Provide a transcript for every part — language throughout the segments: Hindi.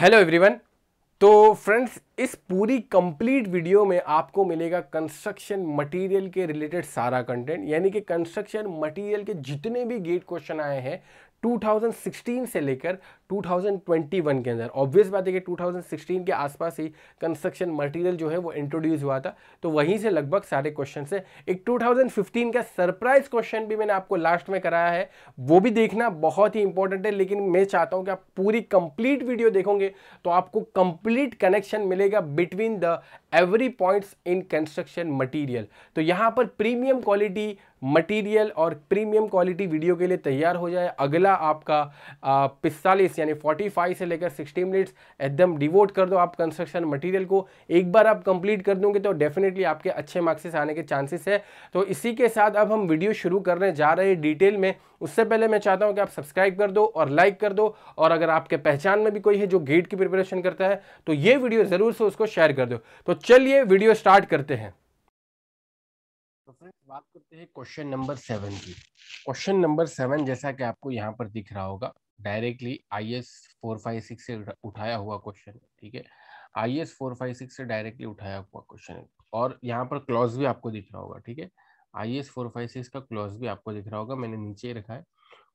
हेलो एवरीवन तो फ्रेंड्स इस पूरी कंप्लीट वीडियो में आपको मिलेगा कंस्ट्रक्शन मटेरियल के रिलेटेड सारा कंटेंट यानी कि कंस्ट्रक्शन मटेरियल के जितने भी गेट क्वेश्चन आए हैं 2016 से लेकर 2021 के अंदर ऑब्वियस बात है कि 2016 के आसपास ही कंस्ट्रक्शन मटेरियल जो है वो इंट्रोड्यूस हुआ था तो वहीं से लगभग सारे क्वेश्चन है एक 2015 का सरप्राइज क्वेश्चन भी मैंने आपको लास्ट में कराया है वो भी देखना बहुत ही इंपॉर्टेंट है लेकिन मैं चाहता हूं कि आप पूरी कंप्लीट वीडियो देखोगे तो आपको कंप्लीट कनेक्शन मिलेगा between the every points in construction material तो यहाँ पर प्रीमियम क्वालिटी मटीरियल और प्रीमियम क्वालिटी वीडियो के लिए तैयार हो जाए अगला आपका पिस्तालीस मिनट्स यानी 45 से लेकर 60 मिनट्स एकदम डिवोट कर दो आप कंस्ट्रक्शन मटेरियल को एक बार आप कंप्लीट कर दोगे तो डेफिनेटली आपके अच्छे मार्क्सेस आने के चांसेस है तो इसी के साथ अब हम वीडियो शुरू करने जा रहे हैं डिटेल में उससे पहले मैं चाहता हूँ कि आप सब्सक्राइब कर दो और लाइक कर दो और अगर आपके पहचान में भी कोई है जो गेट की प्रिपरेशन करता है तो ये वीडियो ज़रूर से उसको शेयर कर दो तो चलिए वीडियो स्टार्ट करते हैं तो फ्रेंड्स बात करते हैं क्वेश्चन नंबर सेवन की क्वेश्चन नंबर सेवन जैसा कि आपको यहां पर दिख रहा होगा directly I S four five six से उठाया हुआ क्वेश्चन ठीक है I S four five six से डायरेक्टली उठाया हुआ क्वेश्चन है और यहाँ पर क्लॉज भी आपको दिख रहा होगा ठीक है I S four five six का क्लॉज भी आपको दिख रहा होगा मैंने नीचे रखा है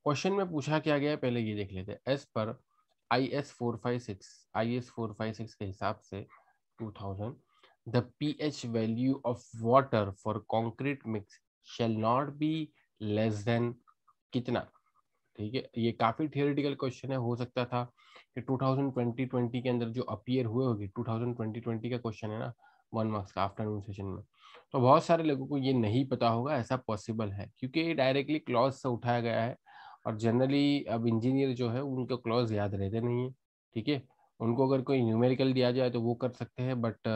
क्वेश्चन में पूछा क्या गया है पहले ये देख लेते हैं एज पर I S four five six I S four five six के हिसाब से two thousand the P H value of water for concrete mix shall not be less than कितना ठीक है ये काफ़ी थियोरिटिकल क्वेश्चन है हो सकता था कि 2020 2020 के अंदर जो अपियर हुए होगी 2020 2020 का क्वेश्चन है ना वन मार्क्स का आफ्टरनून सेशन में तो बहुत सारे लोगों को ये नहीं पता होगा ऐसा पॉसिबल है क्योंकि ये डायरेक्टली क्लॉज से उठाया गया है और जनरली अब इंजीनियर जो है उनको क्लॉज याद रहते नहीं है ठीक है उनको अगर कोई न्यूमेरिकल दिया जाए तो वो कर सकते हैं बट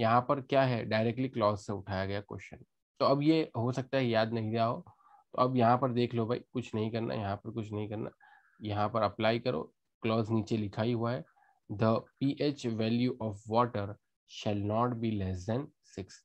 यहाँ पर क्या है डायरेक्टली क्लॉज से उठाया गया क्वेश्चन तो अब ये हो सकता है याद नहीं रहा हो तो अब यहाँ पर देख लो भाई कुछ नहीं करना यहाँ पर कुछ नहीं करना यहाँ पर अप्लाई करो क्लॉज नीचे लिखा ही हुआ है the P H value of water shall not be less than six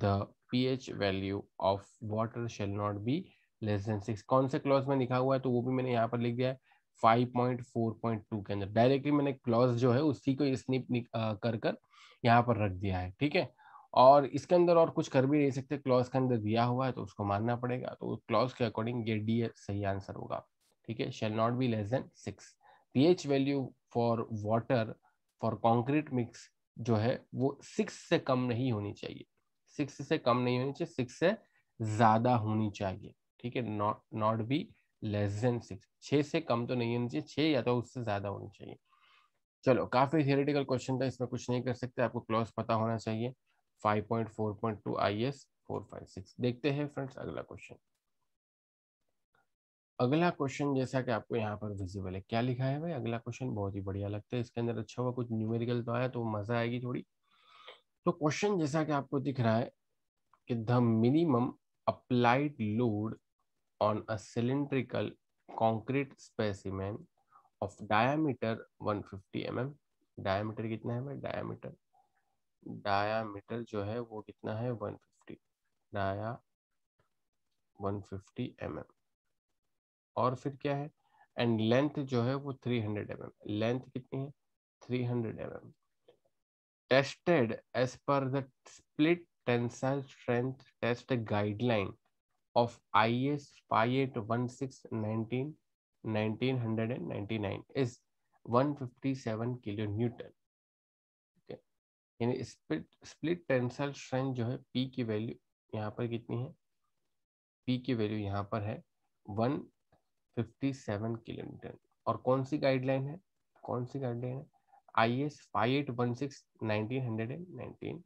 the P H value of water shall not be less than six कौन से क्लॉज में लिखा हुआ है तो वो भी मैंने यहाँ पर लिख दिया है five point point four two के अंदर डायरेक्टली मैंने क्लॉज जो है उसी को स्निप कर कर यहाँ पर रख दिया है ठीक है और इसके अंदर और कुछ कर भी नहीं सकते क्लॉज के अंदर दिया हुआ है तो उसको मानना पड़ेगा तो क्लॉज के अकॉर्डिंग ये डी सही आंसर होगा ठीक है shall not be less than six P value for water for concrete mix जो है वो सिक्स से कम नहीं होनी चाहिए सिक्स से कम नहीं होनी चाहिए सिक्स से ज्यादा होनी चाहिए ठीक है not not be less than six छः से कम तो नहीं होनी चाहिए छः या तो उससे ज्यादा होनी चाहिए चलो काफी थियोरिटिकल क्वेश्चन था इसमें कुछ नहीं कर सकते आपको क्लॉज पता होना चाहिए 5.4.2 IS 456 देखते हैं फ्रेंड्स अगला क्वेश्चन अगला क्वेश्चन जैसा कि आपको यहाँ पर विजिबल है क्या लिखा है भाई अगला क्वेश्चन बहुत ही बढ़िया लगता है इसके अंदर अच्छा हुआ कुछ न्यूमेरिकल तो आया तो मजा आएगी थोड़ी तो क्वेश्चन जैसा कि आपको दिख रहा है कि the minimum applied load on a cylindrical concrete specimen of diameter 150 fifty mm diameter कितना है भाई diameter डायामीटर जो है वो कितना है 150 डाया 150 फिफ्टी mm. और फिर क्या है एंड लेंथ जो है वो 300 हंड्रेड mm. लेंथ कितनी है 300 hundred mm. Tested as per the split tensile strength test guideline of I S five eight one six nineteen nineteen hundred and ninety nine is one fifty seven kilo newton यानी स्प्लिट स्प्लिट टेंसल स्ट्रेंथ जो है पी की वैल्यू यहाँ पर कितनी है पी की वैल्यू यहाँ पर है 157 किलोमीटर और कौन सी गाइडलाइन है कौन सी गाइडलाइन है I S five eight one six nineteen hundred and nineteen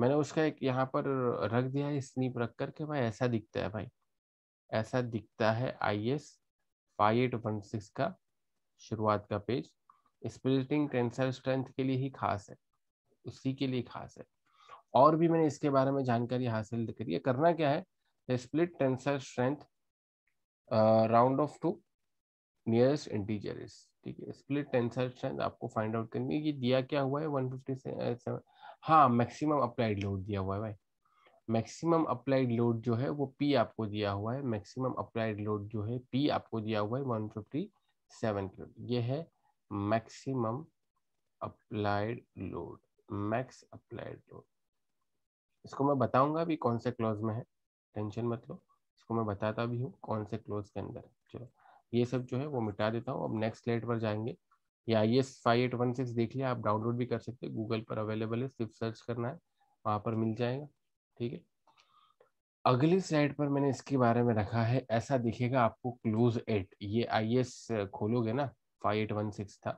मैंने उसका एक यहाँ पर रख दिया है स्नीप रख कर के भाई ऐसा दिखता है भाई ऐसा दिखता है I S five eight one six का शुरुआत का पेज स्प्लिटिंग टेंसर स्ट्रेंथ के लिए ही खास है उसी के लिए खास है और भी मैंने इसके बारे में जानकारी हासिल करी है करना क्या है split tensor strength round off to nearest integer ठीक है स्प्लिट टेंसर स्ट्रेंथ आपको फाइंड आउट करनी है कि दिया क्या हुआ है वन फिफ्टी सेवन हाँ मैक्सिमम अप्लाइड लोड दिया हुआ है भाई मैक्सिमम अप्लाइड लोड जो है वो पी आपको दिया हुआ है मैक्सिमम अप्लाइड लोड जो है पी आपको दिया हुआ है वन फिफ्टी सेवन किलो ये है maximum applied load max applied load इसको मैं बताऊंगा भी कौन से क्लॉज में है टेंशन मत लो इसको मैं बताता भी हूँ कौन से क्लॉज के अंदर है चलो ये सब जो है वो मिटा देता हूँ अब नेक्स्ट स्लेट पर जाएंगे या I S five eight one six देख लिया आप डाउनलोड भी कर सकते हैं गूगल पर अवेलेबल है सिर्फ सर्च करना है वहाँ पर मिल जाएगा ठीक है अगली स्लाइड पर मैंने इसके बारे में रखा है ऐसा दिखेगा आपको क्लोज एट ये आई खोलोगे ना फाइव एट वन सिक्स था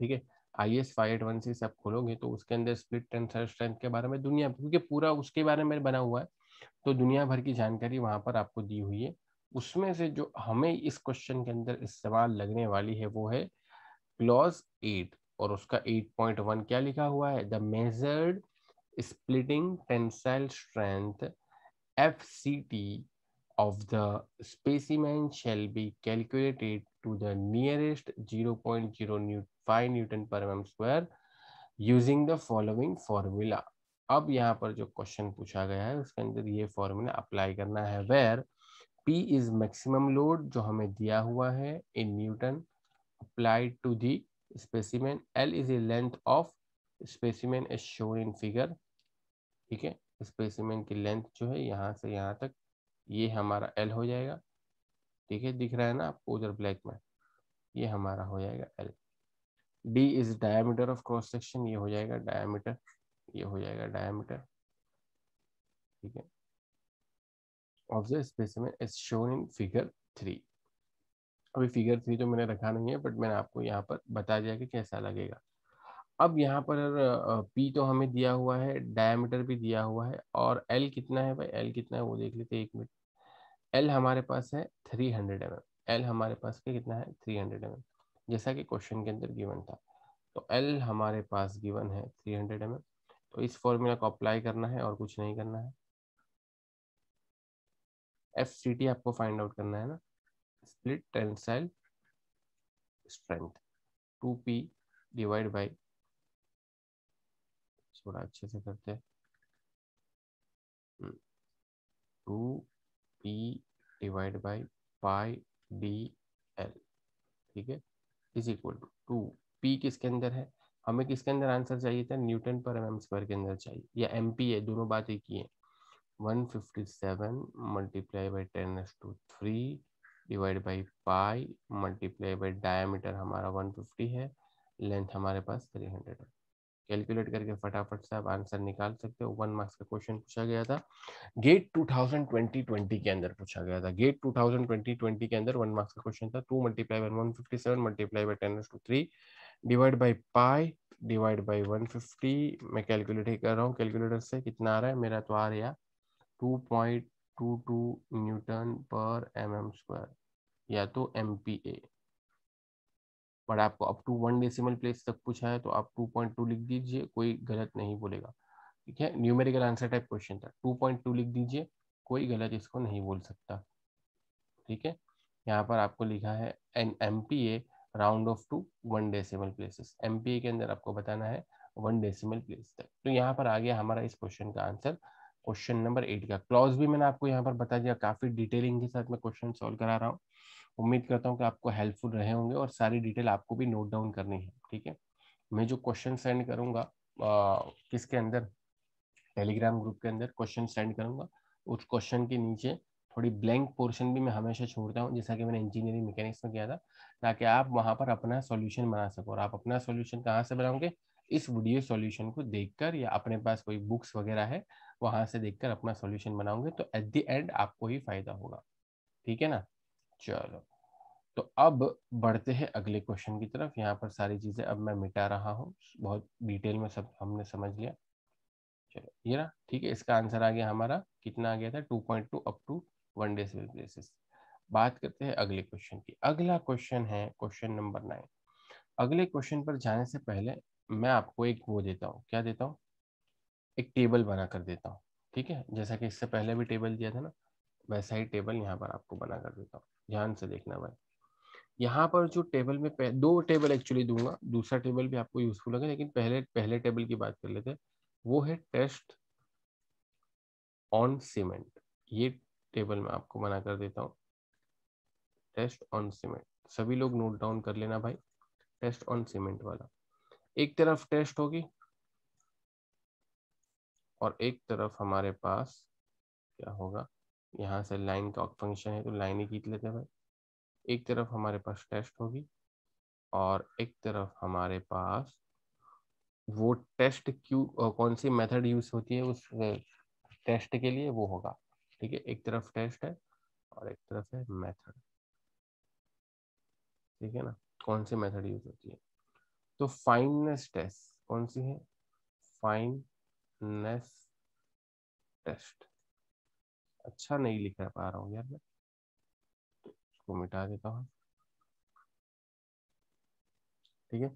ठीक है I S five eight one six आप खोलोगे तो उसके अंदर स्प्लिट टेंसर स्ट्रेंथ के बारे में दुनिया क्योंकि पूरा उसके बारे में बना हुआ है तो दुनिया भर की जानकारी वहाँ पर आपको दी हुई है उसमें से जो हमें इस क्वेश्चन के अंदर इस्तेमाल लगने वाली है वो है क्लॉज एट और उसका एट पॉइंट वन क्या लिखा हुआ है the measured splitting tensile strength F C T of the specimen shall be calculated to the nearest 0.05 newton per mm square using the following formula अब यहाँ पर जो क्वेश्चन पूछा गया है उसके अंदर ये फॉर्मूला अप्लाई करना है where P is maximum load जो हमें दिया हुआ है in newton applied to the specimen L is length of specimen is shown in figure ठीक है स्पेसिमेन की लेंथ जो है यहाँ से यहाँ तक ये हमारा एल हो जाएगा ठीक है दिख रहा है ना आपको उधर ब्लैक में ये हमारा हो जाएगा L D is diameter of cross section ये हो जाएगा डायमीटर ये हो जाएगा डायमीटर ठीक है of the specimen is shown in figure three अभी फिगर थ्री तो मैंने रखा नहीं है बट मैंने आपको यहाँ पर बता दिया कि कैसा लगेगा अब यहाँ पर पी तो हमें दिया हुआ है डायमीटर भी दिया हुआ है और एल कितना है भाई एल कितना है वो देख लेते हैं एक मिनट एल हमारे पास है थ्री हंड्रेड एम एल हमारे पास के कितना है थ्री हंड्रेड एम जैसा कि क्वेश्चन के अंदर गिवन था तो एल हमारे पास गिवन है थ्री हंड्रेड एम तो इस फॉर्मूला को अप्लाई करना है और कुछ नहीं करना है एफ सी टी आपको फाइंड आउट करना है ना split tensile strength two P divide by थोड़ा अच्छे से करते हैं two hmm. P divide by pi D L ठीक है is equal to two P किसके अंदर है हमें किसके अंदर आंसर चाहिए था Newton per M M square के अंदर चाहिए या एम पी है दोनों बात एक ही है one fifty seven multiply by ten S to three divide by pi multiply by diameter हमारा वन फिफ्टी है लेंथ हमारे पास थ्री हंड्रेड है कैलकुलेट करके फटाफट से आप आंसर निकाल सकते हो वन मार्क्स का क्वेश्चन पूछा गया था गेट 2020-20 के अंदर पूछा गया था गेट 2020-20 के अंदर वन मार्क्स का क्वेश्चन था two multiply by one fifty seven multiply by ten to three divide by pi divide by one fifty मैं कैलकुलेट ही कर रहा हूँ कैलकुलेटर से कितना आ रहा है मेरा तो आ रहा two point two two newton per M M square या तो एम पी ए बट आपको up to one decimal place तक पूछा है तो आप 2.2 लिख दीजिए कोई गलत नहीं बोलेगा ठीक है न्यूमेरिकल आंसर टाइप क्वेश्चन था 2.2 लिख दीजिए कोई गलत इसको नहीं बोल सकता ठीक है यहाँ पर आपको लिखा है in M P A round off to one decimal places M P A के अंदर आपको बताना है वन डेसिमल प्लेस तक तो यहाँ पर आ गया हमारा इस क्वेश्चन का आंसर क्वेश्चन नंबर एट का क्लॉज भी मैंने आपको यहाँ पर बता दिया काफी डिटेलिंग के साथ मैं क्वेश्चन सॉल्व करा रहा हूँ उम्मीद करता हूँ कि आपको हेल्पफुल रहे होंगे और सारी डिटेल आपको भी नोट डाउन करनी है ठीक है मैं जो क्वेश्चन सेंड करूँगा किसके अंदर टेलीग्राम ग्रुप के अंदर क्वेश्चन सेंड करूँगा उस क्वेश्चन के नीचे थोड़ी ब्लैंक पोर्शन भी मैं हमेशा छोड़ता हूँ जैसा कि मैंने इंजीनियरिंग मैकेनिक्स में किया था ताकि आप वहाँ पर अपना सॉल्यूशन बना सको और आप अपना सॉल्यूशन कहाँ से बनाओगे इस वीडियो सॉल्यूशन को देखकर या अपने पास कोई बुक्स वगैरह है वहाँ से देखकर अपना सॉल्यूशन बनाओगे तो एट द एंड आपको ही फायदा होगा ठीक है ना चलो तो अब बढ़ते हैं अगले क्वेश्चन की तरफ यहाँ पर सारी चीज़ें अब मैं मिटा रहा हूँ बहुत डिटेल में सब हमने समझ लिया चलो ये ना ठीक है इसका आंसर आ गया हमारा कितना आ गया था two point two up to one day basis बात करते हैं अगले क्वेश्चन की अगला क्वेश्चन है क्वेश्चन नंबर नाइन अगले क्वेश्चन पर जाने से पहले मैं आपको एक वो देता हूँ क्या देता हूँ एक टेबल बना कर देता हूँ ठीक है जैसा कि इससे पहले भी टेबल दिया था ना वैसा ही टेबल यहाँ पर आपको बना कर देता हूँ ध्यान से देखना भाई यहाँ पर जो टेबल में दो टेबल एक्चुअली दूंगा दूसरा टेबल भी आपको यूजफुल लगे लेकिन पहले पहले टेबल की बात कर लेते हैं वो है टेस्ट ऑन सीमेंट ये टेबल मैं आपको मना कर देता हूँ टेस्ट ऑन सीमेंट सभी लोग नोट डाउन कर लेना भाई टेस्ट ऑन सीमेंट वाला एक तरफ टेस्ट होगी और एक तरफ हमारे पास क्या होगा यहाँ से लाइन का फंक्शन है तो लाइन ही खींच लेते हैं भाई एक तरफ हमारे पास टेस्ट होगी और एक तरफ हमारे पास वो टेस्ट क्यू कौन सी मेथड यूज होती है उस टेस्ट के लिए वो होगा ठीक है एक तरफ टेस्ट है और एक तरफ है मेथड ठीक है ना कौन सी मेथड यूज होती है तो फाइननेस टेस्ट कौन सी है फाइननेस टेस्ट अच्छा नहीं लिख पा रहा हूँ यार मैं इसको मिटा देता हूँ ठीक है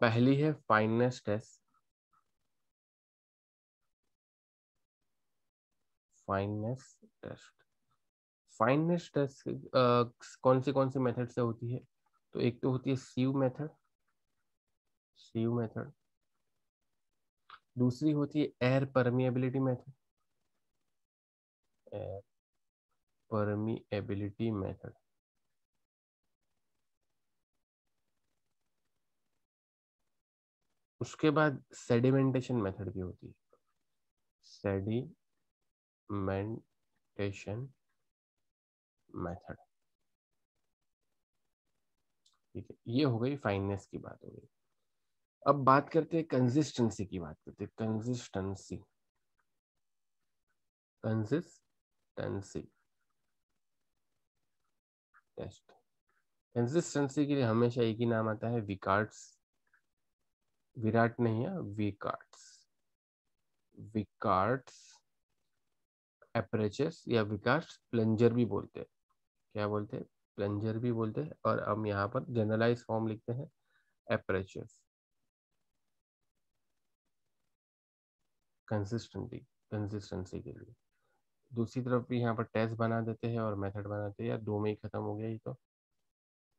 पहली है fineness test fineness test fineness test कौन सी कौन सी मेथड से होती है तो एक तो होती है सीव मेथड सीव मेथड दूसरी होती है एयर परमिएबिलिटी मेथड परमी permeability method. उसके बाद सेडिमेंटेशन मेथड भी होती है सेडिमेंटेशन मेथड ठीक है ये हो गई फाइननेस की बात हो गई अब बात करते हैं कंसिस्टेंसी की बात करते हैं consistency consist consistency test consistency के लिए हमेशा एक ही नाम आता है विकार्ड्स विराट नहीं है विकार्ड्स विकार्ड्स अप्रेचेस या विकार्ड्स प्लंजर भी बोलते हैं क्या बोलते हैं प्लंजर भी बोलते हैं और हम यहाँ पर जनरलाइज फॉर्म लिखते हैं अप्रेचेस कंसिस्टेंटी कंसिस्टेंसी के लिए दूसरी तरफ भी यहाँ पर टेस्ट बना देते हैं और मेथड बनाते हैं यार दो में ही ख़त्म हो गया ये तो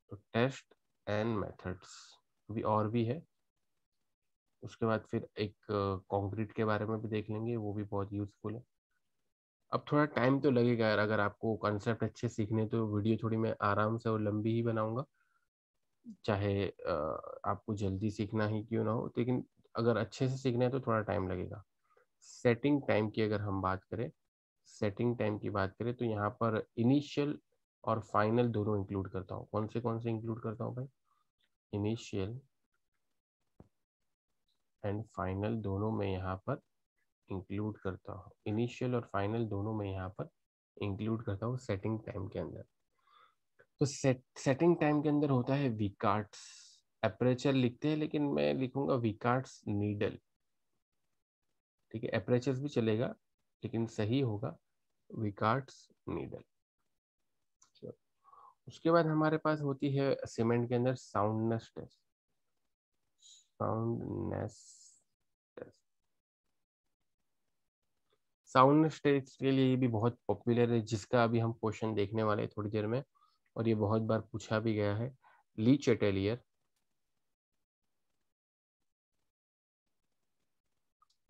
तो टेस्ट एंड मेथड्स भी और भी है उसके बाद फिर एक कंक्रीट के बारे में भी देख लेंगे वो भी बहुत यूज़फुल है अब थोड़ा टाइम तो लगेगा यार अगर आपको कॉन्सेप्ट अच्छे सीखने तो वीडियो थोड़ी मैं आराम से और लंबी ही बनाऊंगा चाहे आपको जल्दी सीखना ही क्यों ना हो लेकिन अगर अच्छे से सीखना है तो थोड़ा टाइम लगेगा सेटिंग टाइम की अगर हम बात करें सेटिंग टाइम की बात करें तो यहाँ पर इनिशियल और फाइनल दोनों इंक्लूड करता हूँ कौन से कौन से इंक्लूड करता हूँ भाई इनिशियल एंड फाइनल दोनों में यहाँ पर इंक्लूड करता हूँ इनिशियल और फाइनल दोनों में यहाँ पर इंक्लूड करता हूँ सेटिंग टाइम के अंदर तो सेट सेटिंग टाइम के अंदर होता है विकार्ट्स अप्रेचर लिखते हैं लेकिन मैं लिखूंगा विकार्ट्स नीडल ठीक है अप्रेचर भी चलेगा लेकिन सही होगा विकार्ट्स नीडल उसके बाद हमारे पास होती है सीमेंट के अंदर soundness test soundness test soundness test के लिए ये भी बहुत पॉपुलर है जिसका अभी हम क्वेश्चन देखने वाले हैं थोड़ी देर में और ये बहुत बार पूछा भी गया है ली चेटेलियर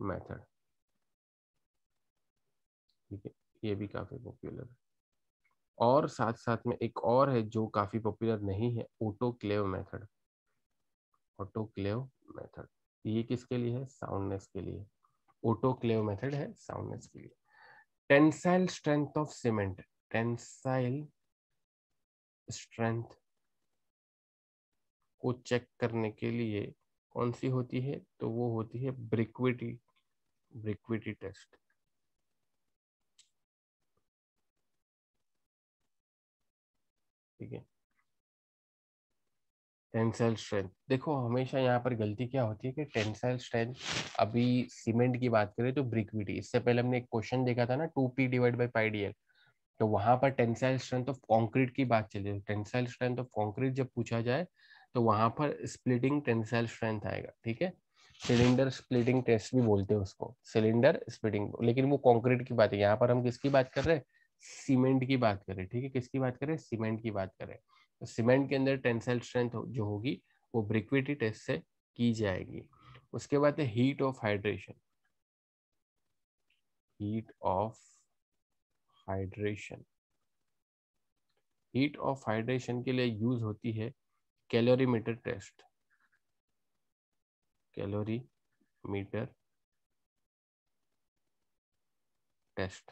मेथड ये भी काफ़ी पॉपुलर है और साथ साथ में एक और है जो काफ़ी पॉपुलर नहीं है ऑटोक्लेव मेथड ऑटोक्लेव मेथड ये किसके लिए है साउंडनेस के लिए ऑटोक्लेव मेथड है साउंडनेस के लिए tensile strength of cement tensile strength को चेक करने के लिए कौन सी होती है तो वो होती है ब्रिक्विटी ब्रिक्विटी टेस्ट ठीक है टेंसाइल स्ट्रेंथ देखो हमेशा यहाँ पर गलती क्या होती है कि टेंसाइल स्ट्रेंथ अभी सीमेंट की बात करें तो विटी इससे पहले हमने एक क्वेश्चन देखा था ना two P divide by pi D L तो वहां पर टेंसाइल स्ट्रेंथ ऑफ कॉन्क्रीट की बात चली टेंसाइल स्ट्रेंथ ऑफ कॉन्क्रीट जब पूछा जाए तो वहां पर स्प्लिटिंग टेंसाइल स्ट्रेंथ आएगा ठीक है सिलेंडर स्प्लिटिंग टेस्ट भी बोलते हैं उसको सिलेंडर स्प्लिटिंग लेकिन वो कॉन्क्रीट की बात है यहाँ पर हम किसकी बात कर रहे हैं सीमेंट की बात करें ठीक है किसकी बात करें सीमेंट की बात करें तो सीमेंट के अंदर टेंसाइल स्ट्रेंथ जो होगी वो ब्रिक्विटी टेस्ट से की जाएगी उसके बाद है heat of hydration heat of hydration heat of hydration के लिए यूज होती है calorimeter test calorimeter test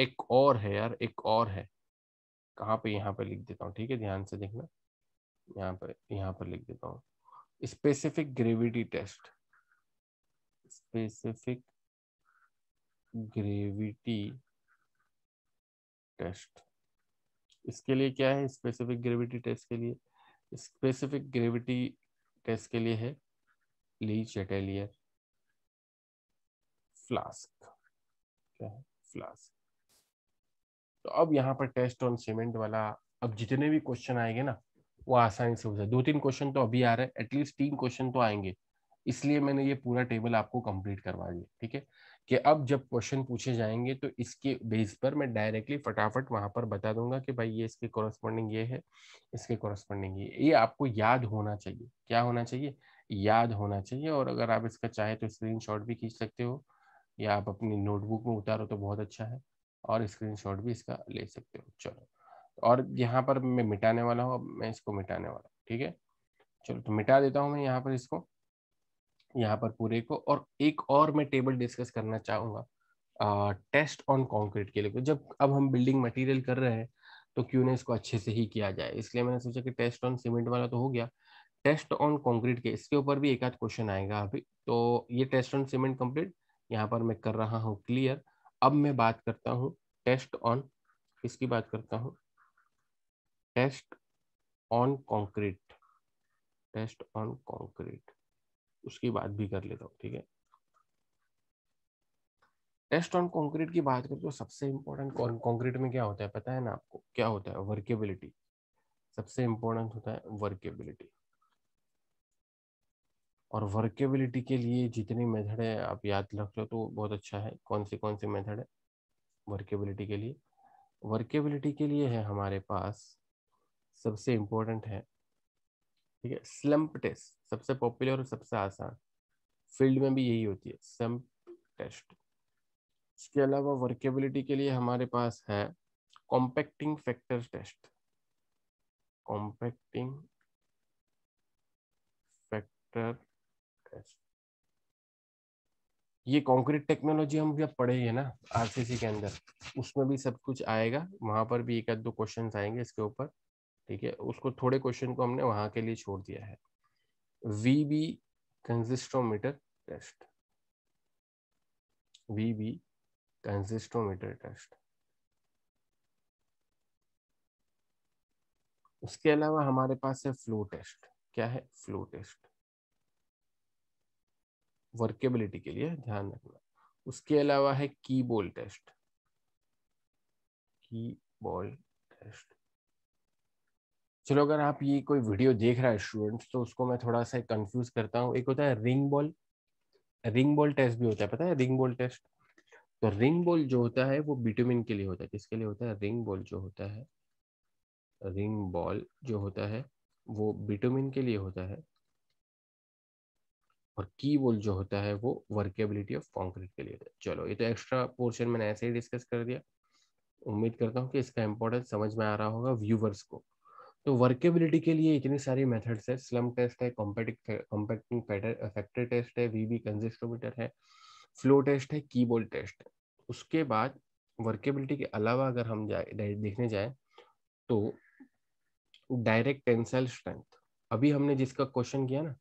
एक और है यार एक और है कहाँ पे यहाँ पे लिख देता हूँ ठीक है ध्यान से देखना यहाँ पे यहाँ पर लिख देता हूँ specific gravity test specific gravity test इसके लिए क्या है स्पेसिफिक ग्रेविटी टेस्ट के लिए स्पेसिफिक ग्रेविटी टेस्ट के लिए है ली चटेलियर फ्लास्क क्या है फ्लास्क तो अब यहाँ पर टेस्ट ऑन सीमेंट वाला अब जितने भी क्वेश्चन आएंगे ना वो आसानी से हो जाए दो तीन क्वेश्चन तो अभी आ रहे हैं एटलीस्ट तीन क्वेश्चन तो आएंगे इसलिए मैंने ये पूरा टेबल आपको कंप्लीट करवा दिया ठीक है कि अब जब क्वेश्चन पूछे जाएंगे तो इसके बेस पर मैं डायरेक्टली फटाफट वहां पर बता दूंगा कि भाई ये इसके कॉरस्पॉन्डिंग ये है इसके कॉरस्पॉन्डिंग ये ये आपको याद होना चाहिए क्या होना चाहिए याद होना चाहिए और अगर आप इसका चाहे तो स्क्रीन भी खींच सकते हो या आप अपनी नोटबुक में उतारो तो बहुत अच्छा है और स्क्रीनशॉट भी इसका ले सकते हो चलो और यहाँ पर मैं मिटाने वाला हूँ मैं इसको मिटाने वाला हूँ ठीक है चलो तो मिटा देता हूँ मैं यहाँ पर इसको यहाँ पर पूरे को और एक और मैं टेबल डिस्कस करना चाहूंगा टेस्ट ऑन कंक्रीट के लिए तो जब अब हम बिल्डिंग मटेरियल कर रहे हैं तो क्यों ना इसको अच्छे से ही किया जाए इसलिए मैंने सोचा कि टेस्ट ऑन सीमेंट वाला तो हो गया टेस्ट ऑन कंक्रीट के इसके ऊपर भी एक आध क्वेश्चन आएगा अभी तो ये टेस्ट ऑन सीमेंट कंप्लीट यहाँ पर मैं कर रहा हूँ क्लियर अब मैं बात करता हूँ टेस्ट ऑन किसकी बात करता हूँ test on concrete test on concrete उसकी बात भी कर लेता हूँ ठीक है टेस्ट ऑन कंक्रीट की बात करें तो सबसे इम्पोर्टेंट कंक्रीट में क्या होता है पता है ना आपको क्या होता है वर्केबिलिटी सबसे इम्पोर्टेंट होता है वर्केबिलिटी और वर्केबिलिटी के लिए जितनी मेथड है आप याद रख लो तो बहुत अच्छा है कौन सी कौन सी मेथड है वर्केबिलिटी के लिए वर्केबिलिटी के लिए है हमारे पास सबसे इम्पोर्टेंट है ठीक है स्लम्प टेस्ट सबसे पॉपुलर और सबसे आसान फील्ड में भी यही होती है स्लम्प टेस्ट इसके अलावा वर्केबिलिटी के लिए हमारे पास है compacting factor test compacting factor ये कंक्रीट टेक्नोलॉजी हम जब पढ़ेंगे ना आरसीसी के अंदर उसमें भी सब कुछ आएगा वहां पर भी एक आध दो क्वेश्चन आएंगे इसके ऊपर ठीक है उसको थोड़े क्वेश्चन को हमने वहां के लिए छोड़ दिया है V B consistometer test V B consistometer test उसके अलावा हमारे पास है फ्लो टेस्ट क्या है फ्लो टेस्ट वर्केबिलिटी के लिए ध्यान रखना उसके अलावा है की बोल टेस्ट की बॉल टेस्ट चलो अगर आप ये कोई वीडियो देख रहा है स्टूडेंट्स तो उसको मैं थोड़ा सा कंफ्यूज करता हूँ एक होता है ring ball ring ball test भी होता है पता है रिंग बॉल टेस्ट तो रिंग बॉल जो होता है वो बिटुमिन के लिए होता है किसके लिए होता है रिंग बॉल जो होता है रिंग बॉल जो होता है वो बिटुमिन के लिए होता है और की बोल जो होता है वो वर्केबिलिटी ऑफ कॉन्क्रीट के लिए होता है चलो ये तो एक्स्ट्रा पोर्शन मैंने ऐसे ही डिस्कस कर दिया उम्मीद करता हूँ कि इसका इंपॉर्टेंस समझ में आ रहा होगा व्यूवर्स को तो वर्केबिलिटी के लिए इतनी सारी मेथड्स है स्लम टेस्ट है कॉम्पैक्टिंग फैक्टर टेस्ट है वी वी कंजिस्टोमीटर है फ्लो टेस्ट है कीबोर्ड टेस्ट है उसके बाद वर्केबिलिटी के अलावा अगर हम जाए देखने जाए तो डायरेक्ट टेंसाइल स्ट्रेंथ अभी हमने जिसका क्वेश्चन किया ना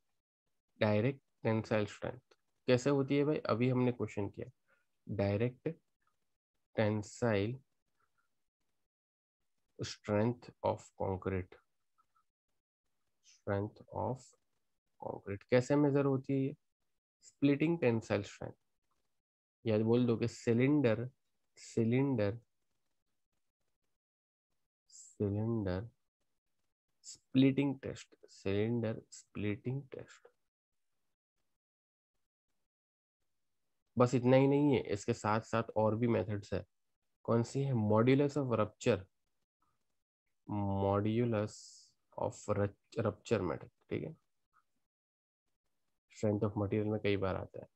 डायरेक्ट टेंसाइल स्ट्रेंथ कैसे होती है भाई अभी हमने क्वेश्चन किया direct tensile strength of concrete strength of concrete कैसे मेजर होती है ये स्प्लिटिंग टेंसाइल स्ट्रेंथ या बोल दो कि cylinder cylinder cylinder splitting test cylinder splitting test बस इतना ही नहीं है इसके साथ साथ और भी मेथड्स है कौन सी है modulus of rupture modulus of rupture method ठीक है स्ट्रेंथ ऑफ मटेरियल में कई बार आता है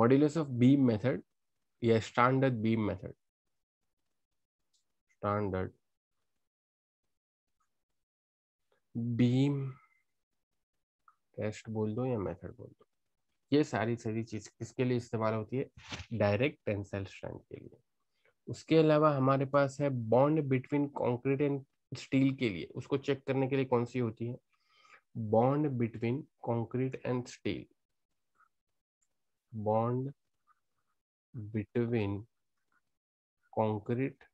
मॉड्यूलस ऑफ बीम मेथड या standard beam method standard beam test बोल दो या मेथड बोल दो ये सारी सारी चीज़ किसके लिए इस्तेमाल होती है डायरेक्ट टेंसाइल स्ट्रेंथ के लिए उसके अलावा हमारे पास है bond between concrete and steel के लिए उसको चेक करने के लिए कौन सी होती है bond between concrete and steel bond between concrete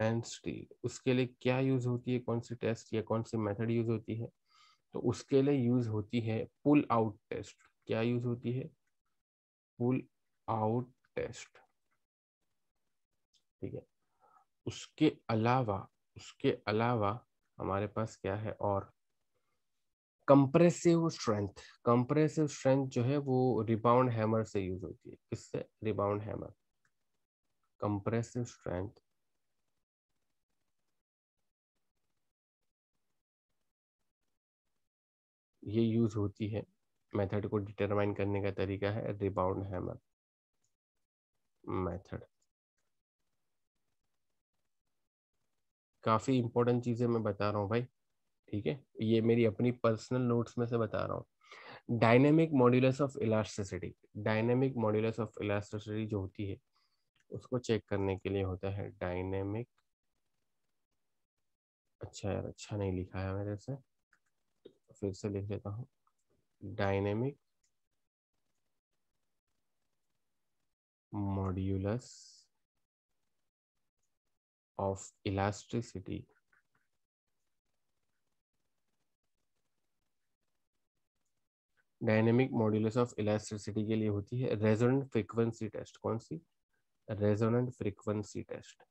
and steel उसके लिए क्या यूज होती है कौन सी टेस्ट या कौन सी मेथड यूज होती है तो उसके लिए यूज होती है पुल आउट टेस्ट क्या यूज होती है पुल आउट टेस्ट ठीक है उसके अलावा उसके अलावा हमारे पास क्या है और कंप्रेसिव स्ट्रेंथ कंप्रेसिव स्ट्रेंथ जो है वो रिबाउंड हैमर से यूज होती है किससे रिबाउंड हैमर कंप्रेसिव स्ट्रेंथ ये यूज होती है मेथड को डिटरमाइन करने का तरीका है रिबाउंड हैमर मेथड काफ़ी इंपॉर्टेंट चीज़ें मैं बता रहा हूँ भाई ठीक है ये मेरी अपनी पर्सनल नोट्स में से बता रहा हूँ dynamic modulus of elasticity dynamic modulus of elasticity जो होती है उसको चेक करने के लिए होता है डायनेमिक अच्छा यार अच्छा नहीं लिखा है मेरे से फिर से लिख लेता हूं dynamic modulus of elasticity dynamic modulus of elasticity के लिए होती है रेजोनेंट फ्रीक्वेंसी टेस्ट कौन सी रेजोनेंट फ्रीक्वेंसी टेस्ट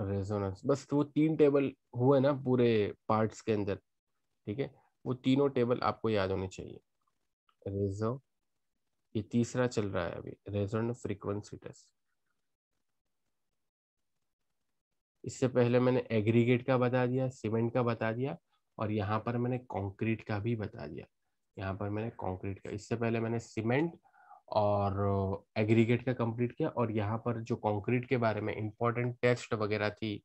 रेजोनेंस बस वो तीन टेबल हुए ना पूरे पार्ट्स के अंदर ठीक है वो तीनों टेबल आपको याद होने चाहिए रेजो ये तीसरा चल रहा है अभी रेजोन फ्रीक्वेंसी टेस्ट इससे पहले मैंने एग्रीगेट का बता दिया सीमेंट का बता दिया और यहाँ पर मैंने कंक्रीट का भी बता दिया यहाँ पर मैंने कंक्रीट का इससे पहले मैंने सीमेंट और एग्रीगेट का कंप्लीट किया और यहाँ पर जो कंक्रीट के बारे में इम्पोर्टेंट टेस्ट वगैरह थी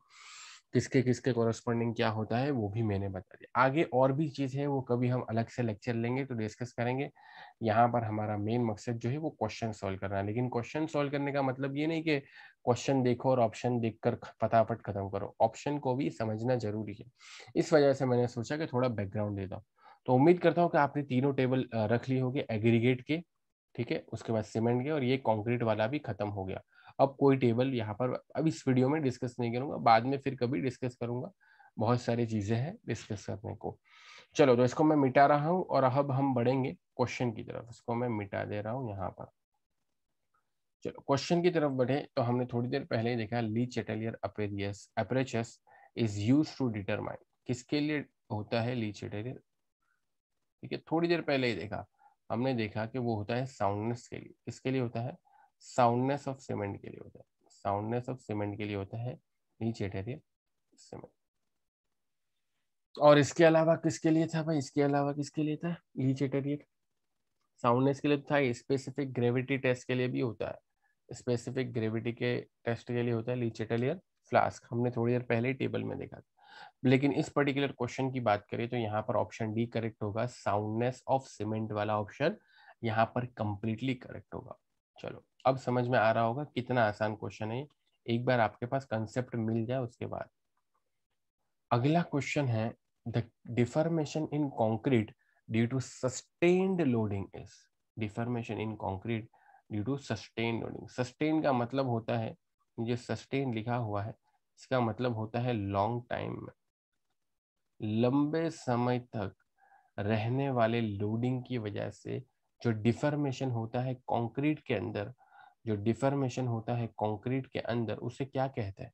किसके किसके कॉरस्पॉन्डिंग क्या होता है वो भी मैंने बता दिया आगे और भी चीज़ है वो कभी हम अलग से लेक्चर लेंगे तो डिस्कस करेंगे यहाँ पर हमारा मेन मकसद जो है वो क्वेश्चन सॉल्व करना है लेकिन क्वेश्चन सॉल्व करने का मतलब ये नहीं कि क्वेश्चन देखो और ऑप्शन देख कर फटाफट खत्म करो ऑप्शन को भी समझना जरूरी है इस वजह से मैंने सोचा कि थोड़ा बैकग्राउंड देता हूँ तो उम्मीद करता हूँ कि आपने तीनों टेबल रख ली होगी एग्रीगेट के ठीक है उसके बाद सीमेंट गया और ये कंक्रीट वाला भी खत्म हो गया अब कोई टेबल यहाँ पर अब इस वीडियो में डिस्कस नहीं करूंगा बाद में फिर कभी डिस्कस करूंगा बहुत सारी चीजें हैं डिस्कस करने को चलो तो इसको मैं मिटा रहा हूँ और अब हम बढ़ेंगे क्वेश्चन की तरफ इसको मैं मिटा दे रहा हूँ यहाँ पर चलो क्वेश्चन की तरफ बढ़े तो हमने थोड़ी देर पहले ही देखा Le Chatelier apparatus apparatus is use to determine किसके लिए होता है ली चेटेलियर ठीक है थोड़ी देर पहले ही देखा हमने देखा कि वो होता है साउंडनेस के लिए किसके लिए होता है साउंडनेस ऑफ सीमेंट के लिए होता है साउंडनेस ऑफ सीमेंट के लिए होता है नीचे सीमेंट और इसके अलावा किसके लिए था भाई इसके अलावा किसके लिए था लीचेटेरियट साउंडनेस के लिए था स्पेसिफिक ग्रेविटी टेस्ट के लिए भी होता है स्पेसिफिक ग्रेविटी के टेस्ट के लिए होता है लीचेटेलियर फ्लास्क हमने थोड़ी देर पहले टेबल में देखा था लेकिन इस पर्टिकुलर क्वेश्चन की बात करें तो यहाँ पर ऑप्शन डी करेक्ट होगा साउंडनेस ऑफ सीमेंट वाला ऑप्शन यहाँ पर कंप्लीटली करेक्ट होगा चलो अब समझ में आ रहा होगा कितना आसान क्वेश्चन है एक बार आपके पास कंसेप्ट मिल जाए उसके बाद अगला क्वेश्चन है the deformation in concrete due to sustained loading is deformation in concrete due to sustain loading sustain का मतलब होता है जो सस्टेन लिखा हुआ है इसका मतलब होता है लॉन्ग टाइम लंबे समय तक रहने वाले लोडिंग की वजह से जो डिफर्मेशन होता है कंक्रीट के अंदर जो डिफर्मेशन होता है कंक्रीट के अंदर उसे क्या कहते हैं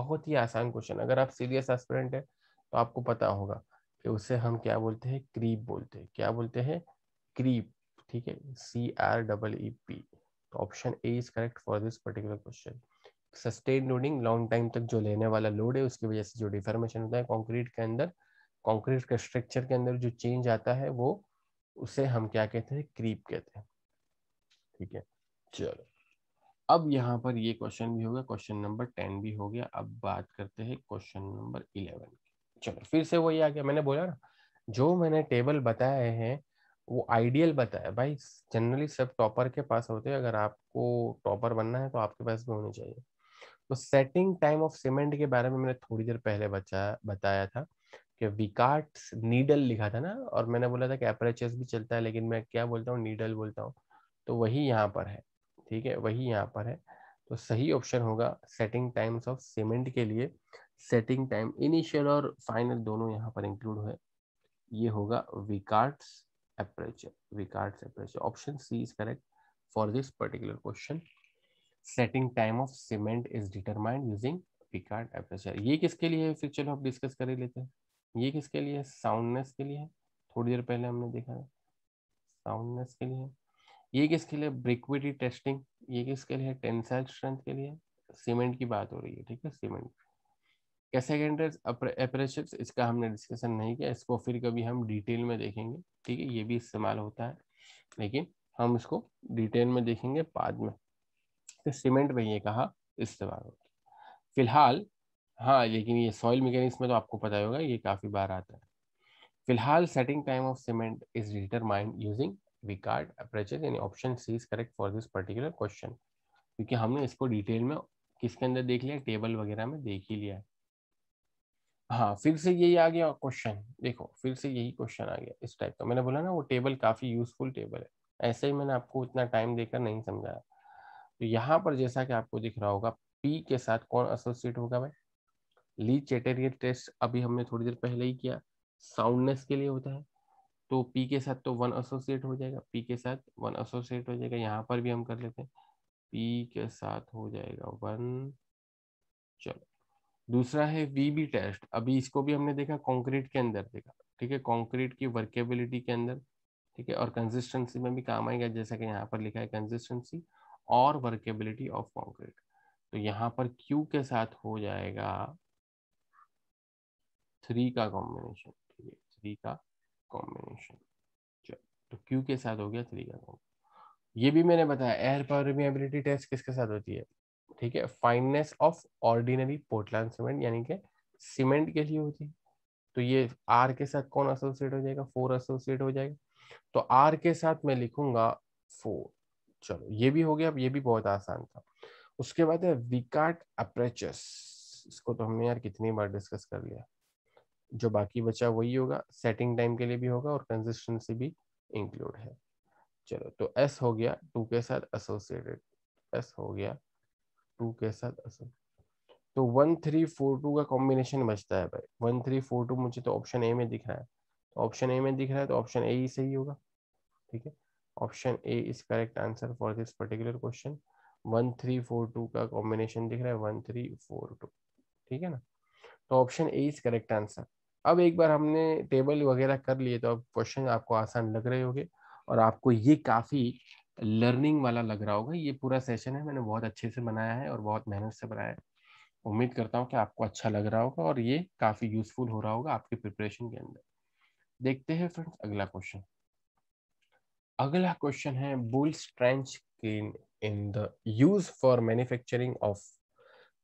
बहुत ही आसान क्वेश्चन अगर आप सीरियस एस्पिरेंट है तो आपको पता होगा कि उसे हम क्या बोलते हैं क्रीप बोलते हैं क्या बोलते हैं क्रीप ठीक है C R double E P option A is correct for this particular question sustain loading long time तक जो लेने वाला लोड है उसकी वजह से जो डिफॉर्मेशन होता है कंक्रीट के अंदर कंक्रीट के स्ट्रक्चर के अंदर जो चेंज आता है वो उसे हम क्या कहते हैं क्रीप कहते हैं ठीक है चलो अब यहाँ पर ये क्वेश्चन भी होगा क्वेश्चन नंबर टेन भी हो गया अब बात करते हैं क्वेश्चन नंबर इलेवन चलो फिर से वही आ गया मैंने बोला ना जो मैंने टेबल बताया है वो आइडियल बताया भाई जनरली सब टॉपर के पास होते हैं अगर आपको टॉपर बनना है तो आपके पास भी होने चाहिए तो सेटिंग टाइम ऑफ सीमेंट के बारे में मैंने थोड़ी देर पहले बचा बताया था कि विकार्ट्स नीडल लिखा था ना और मैंने बोला था कि एपरेचस भी चलता है लेकिन मैं क्या बोलता हूँ नीडल बोलता हूँ तो वही यहाँ पर है ठीक है वही यहाँ पर है तो सही ऑप्शन होगा सेटिंग टाइम्स ऑफ सीमेंट के लिए सेटिंग टाइम इनिशियल और फाइनल दोनों यहाँ पर इंक्लूड हुए ये होगा Vicat's apparatus Vicat's apparatus option C is correct for this particular question setting time of cement is determined using Vicat apparatus ये किसके लिए है फिर चलो आप डिस्कस कर ही लेते हैं ये किसके लिए है साउंडनेस के लिए है थोड़ी देर पहले हमने देखा है साउंडनेस के लिए ये किसके लिए ब्रिक्विटी टेस्टिंग ये किसके लिए टेंसाइल स्ट्रेंथ के लिए सीमेंट की बात हो रही है ठीक है सीमेंट क्या सेकेंड इसका हमने डिस्कशन नहीं किया इसको फिर कभी हम डिटेल में देखेंगे ठीक है ये भी इस्तेमाल होता है लेकिन हम इसको डिटेल में देखेंगे बाद में तो सीमेंट में ये कहा इस्तेमाल होता है फिलहाल हाँ लेकिन ये सॉइल मैकेनिक्स में तो आपको पता ही होगा ये काफ़ी बार आता है फिलहाल setting time of cement is determined using Vicat apparatus यानी option C is correct for this particular question क्योंकि हमने इसको डिटेल में किसके अंदर देख लिया टेबल वगैरह में देख ही लिया है हाँ फिर से यही आ गया क्वेश्चन देखो फिर से यही क्वेश्चन आ गया इस टाइप का मैंने बोला ना वो टेबल काफ़ी यूजफुल टेबल है ऐसे ही मैंने आपको उतना टाइम देकर नहीं समझाया तो यहाँ पर जैसा कि आपको दिख रहा होगा पी के साथ कौन एसोसिएट होगा भाई ली चेटेरियल टेस्ट अभी हमने थोड़ी देर पहले ही किया साउंडनेस के लिए होता है तो पी के साथ तो वन एसोसिएट हो जाएगा पी के साथ वन एसोसिएट हो जाएगा यहाँ पर भी हम कर लेते हैं पी के साथ हो जाएगा वन चलो दूसरा है वीबी टेस्ट अभी इसको भी हमने देखा कॉन्क्रीट के अंदर देखा ठीक है कॉन्क्रीट की वर्केबिलिटी के अंदर ठीक है और कंसिस्टेंसी में भी काम आएगा जैसा कि यहाँ पर लिखा है कंसिस्टेंसी और वर्केबिलिटी ऑफ कॉन्क्रीट तो यहाँ पर Q के साथ हो जाएगा थ्री का कॉम्बिनेशन थ्री का कॉम्बिनेशन तो Q के साथ हो गया थ्री का ये भी मैंने बताया एयर परमिबिलिटी टेस्ट किसके साथ होती है ठीक है fineness of ordinary Portland cement यानी कि सीमेंट के लिए होती है तो ये R के साथ कौन एसोसिएट हो जाएगा फोर एसोसिएट हो जाएगा तो R के साथ मैं लिखूंगा फोर चलो ये भी हो गया अब ये भी बहुत आसान था उसके बाद है विकार्ट अप्रेचस इसको तो हमने यार कितनी बार डिस्कस कर लिया जो बाकी बचा वही होगा सेटिंग टाइम के लिए भी होगा और कंसिस्टेंसी भी इंक्लूड है चलो तो एस हो गया टू के साथ एसोसिएटेड एस हो गया टू के साथ तो वन थ्री फोर टू का कॉम्बिनेशन बचता है भाई वन थ्री फोर टू मुझे तो ऑप्शन ए में दिख रहा है ऑप्शन ए में दिख रहा है तो ऑप्शन ए तो ही सही होगा ठीक है option A is correct answer for this particular question one three four two का कॉम्बिनेशन दिख रहा है वन थ्री फोर टू ठीक है ना तो option A is correct answer अब एक बार हमने टेबल वगैरह कर लिए तो अब क्वेश्चन आपको आसान लग रहे होंगे और आपको ये काफ़ी लर्निंग वाला लग रहा होगा ये पूरा सेशन है मैंने बहुत अच्छे से बनाया है और बहुत मेहनत से बनाया है उम्मीद करता हूँ कि आपको अच्छा लग रहा होगा और ये काफ़ी यूजफुल हो रहा होगा आपके प्रिपरेशन के अंदर देखते हैं फ्रेंड्स अगला क्वेश्चन अगला क्वेश्चन है bull trench kiln in the use for manufacturing of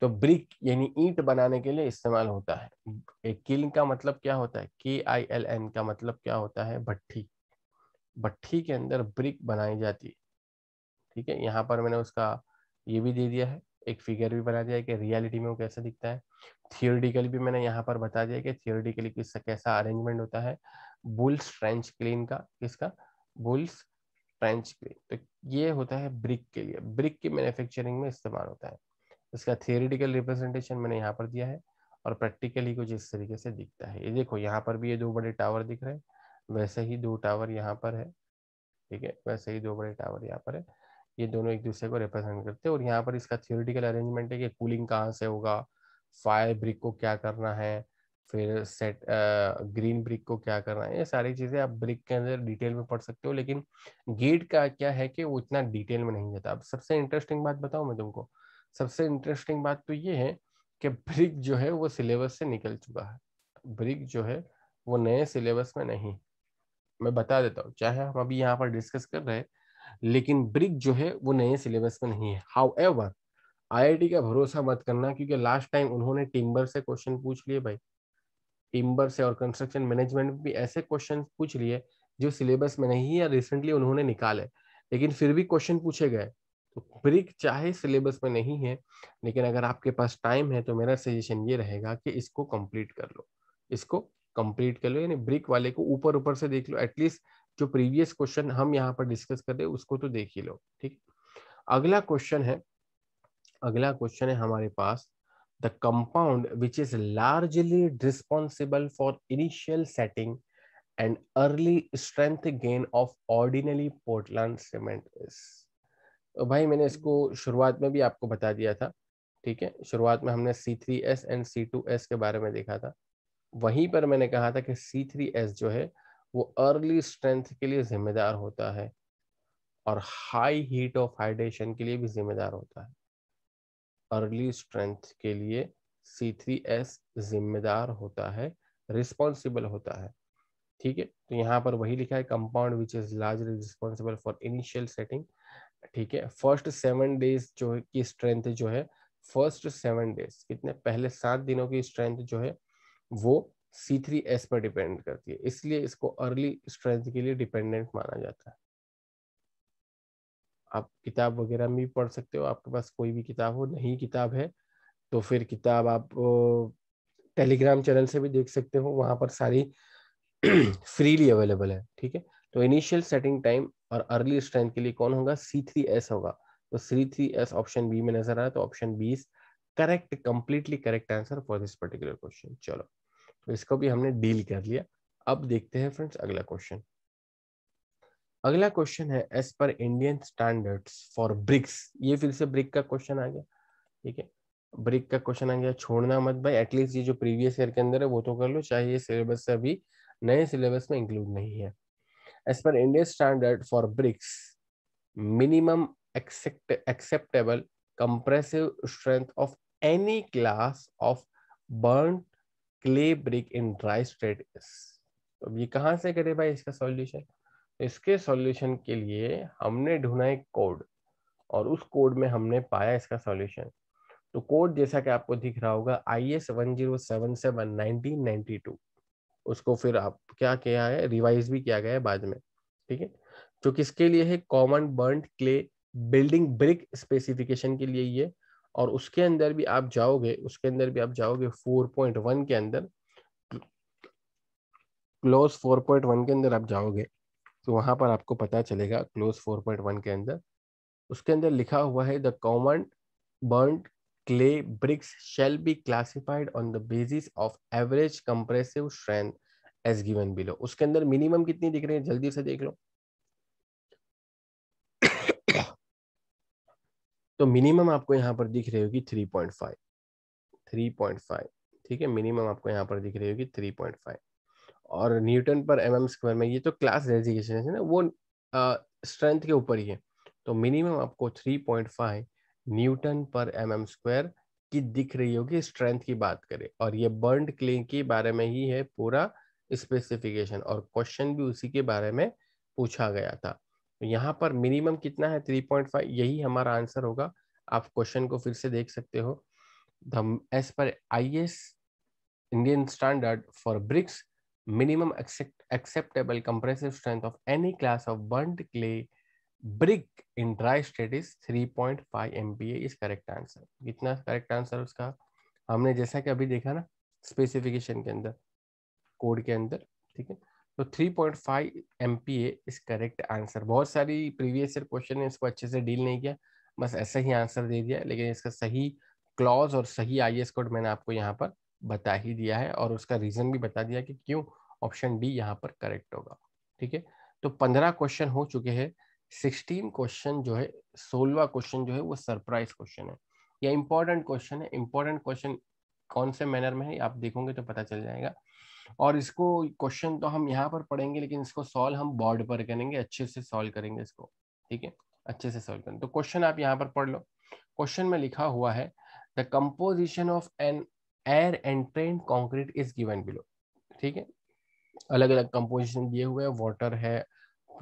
तो ब्रिक यानी ईंट बनाने के लिए इस्तेमाल होता है एक किल्न का मतलब क्या होता है के आई एल एन का मतलब क्या होता है भट्ठी भट्ठी के अंदर ब्रिक बनाई जाती है ठीक है यहाँ पर मैंने उसका ये भी दे दिया है एक फिगर भी बना दिया है कि रियलिटी में वो कैसा दिखता है थियोरिटिकली भी मैंने यहाँ पर बता दिया कि थियोरिटिकली किसका कैसा अरेंजमेंट होता है बुल्स ट्रेंच क्लीन का किसका बुल्स ट्रेंच के तो ये होता है ब्रिक के लिए ब्रिक की मैन्युफैक्चरिंग में इस्तेमाल होता है इसका थियोरिटिकल रिप्रेजेंटेशन मैंने यहाँ पर दिया है और प्रैक्टिकली कुछ इस तरीके से दिखता है ये देखो यहाँ पर भी ये दो बड़े टावर दिख रहे हैं वैसे ही दो टावर यहाँ पर है ठीक है वैसे ही दो बड़े टावर यहाँ पर है ये दोनों एक दूसरे को रिप्रेजेंट करते हैं और यहाँ पर इसका थियोरिटिकल अरेंजमेंट है कि कूलिंग कहाँ से होगा फायर ब्रिक को क्या करना है फिर सेट ग्रीन ब्रिक को क्या करना है ये सारी चीज़ें आप ब्रिक के अंदर डिटेल में पढ़ सकते हो लेकिन गेट का क्या है कि वो इतना डिटेल में नहीं जाता अब सबसे इंटरेस्टिंग बात बताऊँ मैं तुमको सबसे इंटरेस्टिंग बात तो ये है कि ब्रिक जो है वो सिलेबस से निकल चुका है ब्रिक जो है वो नए सिलेबस में नहीं मैं बता देता हूँ चाहे हम अभी यहाँ पर डिस्कस कर रहे हैं लेकिन ब्रिक जो है वो नए सिलेबस में नहीं है हाउ एवर आई का भरोसा मत करना क्योंकि लास्ट टाइम उन्होंने टिम्बर से क्वेश्चन पूछ लिए भाई टिम्बर से और कंस्ट्रक्शन मैनेजमेंट भी ऐसे क्वेश्चन पूछ लिए जो सिलेबस में नहीं या रिसेंटली उन्होंने निकाले लेकिन फिर भी क्वेश्चन पूछे गए तो ब्रिक चाहे सिलेबस में नहीं है लेकिन अगर आपके पास टाइम है तो मेरा सजेशन ये रहेगा कि इसको कंप्लीट कर लो इसको कंप्लीट कर लो यानी ब्रिक वाले को ऊपर ऊपर से देख लो एटलीस्ट जो प्रीवियस क्वेश्चन हम यहाँ पर डिस्कस कर रहे उसको तो देख ही लो ठीक अगला क्वेश्चन है अगला क्वेश्चन है हमारे पास the compound which is largely responsible for initial setting and early strength gain of ordinary portland cement is भाई मैंने इसको शुरुआत में भी आपको बता दिया था ठीक है शुरुआत में हमने C3S एंड C2S के बारे में देखा था वहीं पर मैंने कहा था कि C3S जो है वो अर्ली स्ट्रेंथ के लिए जिम्मेदार होता है और हाई हीट ऑफ हाइड्रेशन के लिए भी जिम्मेदार होता है अर्ली स्ट्रेंथ के लिए सी थ्री एस जिम्मेदार होता है रिस्पॉन्सिबल होता है ठीक है तो यहाँ पर वही लिखा है compound which is large responsible for initial setting ठीक है फर्स्ट सेवन डेज जो है की स्ट्रेंथ जो है फर्स्ट सेवन डेज कितने पहले सात दिनों की स्ट्रेंथ जो है वो सी थ्री एस पर डिपेंड करती है इसलिए इसको अर्ली स्ट्रेंथ के लिए डिपेंडेंट माना जाता है आप किताब वगैरह में भी पढ़ सकते हो आपके पास कोई भी किताब हो नहीं किताब है तो फिर किताब आप टेलीग्राम चैनल से भी देख सकते हो वहाँ पर सारी फ्रीली अवेलेबल है ठीक है तो इनिशियल सेटिंग टाइम और अर्ली स्ट्रेंथ के लिए कौन होगा सी थ्री एस होगा तो C three S option B में नजर आया तो option B is correct completely correct answer for this particular question चलो तो इसको भी हमने डील कर लिया अब देखते हैं फ्रेंड्स अगला क्वेश्चन अगला क्वेश्चन है as per Indian standards for BRICS ये फिर से ब्रिक का क्वेश्चन आ गया ठीक है ब्रिक का क्वेश्चन आ गया छोड़ना मत भाई एटलीस्ट ये जो प्रीवियस ईयर के अंदर है वो तो कर लो चाहे ये सिलेबस से अभी नए सिलेबस में इंक्लूड नहीं है as per Indian standard for bricks minimum except acceptable compressive strength of any class of burn clay brick in dry state तो ये कहाँ से करे भाई इसका सॉल्यूशन इसके सॉल्यूशन के लिए हमने ढूंढा एक कोड और उस कोड में हमने पाया इसका सॉल्यूशन तो कोड जैसा कि आपको दिख रहा होगा I S one zero seven seven nineteen ninety two उसको फिर आप क्या किया है रिवाइज भी किया गया है बाद में ठीक है जो किसके लिए है common burn clay building brick specification के लिए ये और उसके अंदर भी आप जाओगे उसके अंदर भी आप जाओगे 4.1 के अंदर क्लोज 4.1 के अंदर आप जाओगे तो वहाँ पर आपको पता चलेगा क्लोज 4.1 के अंदर उसके अंदर लिखा हुआ है the common burn clay bricks shall be classified on the basis of average compressive strength as given below उसके अंदर मिनिमम कितनी दिख रही है जल्दी से देख लो तो मिनिमम आपको यहाँ पर दिख रही होगी 3.5 3.5 ठीक है मिनिमम आपको यहाँ पर दिख रही होगी 3.5 और Newton per M M square में ये तो क्लास रेजिगेशन है ना वो स्ट्रेंथ के ऊपर ही है तो मिनिमम आपको three point five newton per M M square की दिख रही होगी स्ट्रेंथ की बात करें और ये बर्न क्ले के बारे में ही है पूरा स्पेसिफिकेशन और क्वेश्चन भी उसी के बारे में पूछा गया था तो यहाँ पर मिनिमम कितना है 3.5 यही हमारा आंसर होगा आप क्वेश्चन को फिर से देख सकते हो एज पर I S Indian standard for bricks minimum accept, acceptable compressive strength of any class of burnt clay brick in dry state is 3.5 MPa is correct answer. कितना correct answer उसका हमने जैसा कि अभी देखा ना स्पेसिफिकेशन के अंदर कोड के अंदर ठीक है तो 3.5 MPa इज करेक्ट आंसर बहुत सारी प्रीवियस ईयर क्वेश्चन ने इसको अच्छे से डील नहीं किया बस ऐसा ही आंसर दे दिया लेकिन इसका सही क्लॉज और सही आई एस कोड मैंने आपको यहाँ पर बता ही दिया है और उसका रीजन भी बता दिया कि क्यों ऑप्शन डी यहाँ पर करेक्ट होगा ठीक है तो पंद्रह क्वेश्चन हो चुके हैं सिक्सटीन क्वेश्चन जो है सोलवा क्वेश्चन जो है वो सरप्राइज क्वेश्चन है या इम्पोर्टेंट क्वेश्चन है इम्पोर्टेंट क्वेश्चन कौन से मैनर में है आप देखोगे तो पता चल जाएगा और इसको क्वेश्चन तो हम यहाँ पर पढ़ेंगे लेकिन इसको सॉल्व हम बोर्ड पर करेंगे अच्छे से सॉल्व करेंगे इसको ठीक है अच्छे से सॉल्व करेंगे तो क्वेश्चन आप यहाँ पर पढ़ लो क्वेश्चन में लिखा हुआ है the composition of an air entrained concrete is given below ठीक है अलग अलग कंपोजिशन दिए हुए हैं वाटर है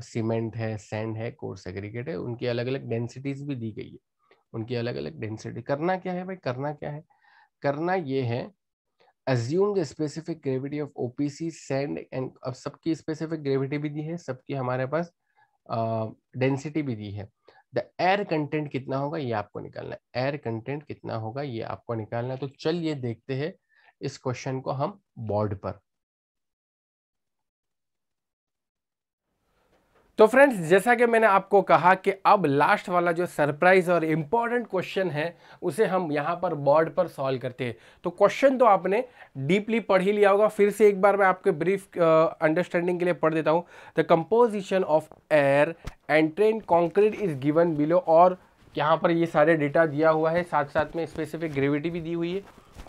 सीमेंट है सैंड है कोर्स एग्रीगेट है उनकी अलग अलग डेंसिटीज भी दी गई है उनकी अलग अलग डेंसिटी करना क्या है भाई करना क्या है करना ये है specific gravity of gravity of OPC sand and अब सबकी स्पेसिफिक ग्रेविटी भी दी है सबकी हमारे पास डेंसिटी uh, भी दी है द एयर कंटेंट कितना होगा ये आपको निकालना है एयर कंटेंट कितना होगा ये आपको निकालना है तो चलिए देखते हैं इस क्वेश्चन को हम बोर्ड पर तो फ्रेंड्स जैसा कि मैंने आपको कहा कि अब लास्ट वाला जो सरप्राइज और इम्पॉर्टेंट क्वेश्चन है उसे हम यहाँ पर बोर्ड पर सॉल्व करते हैं तो क्वेश्चन तो आपने डीपली पढ़ ही लिया होगा फिर से एक बार मैं आपके ब्रीफ अंडरस्टैंडिंग के लिए पढ़ देता हूँ the composition of air entrained concrete is given below और यहाँ पर ये सारे डेटा दिया हुआ है साथ साथ में स्पेसिफिक ग्रेविटी भी दी हुई है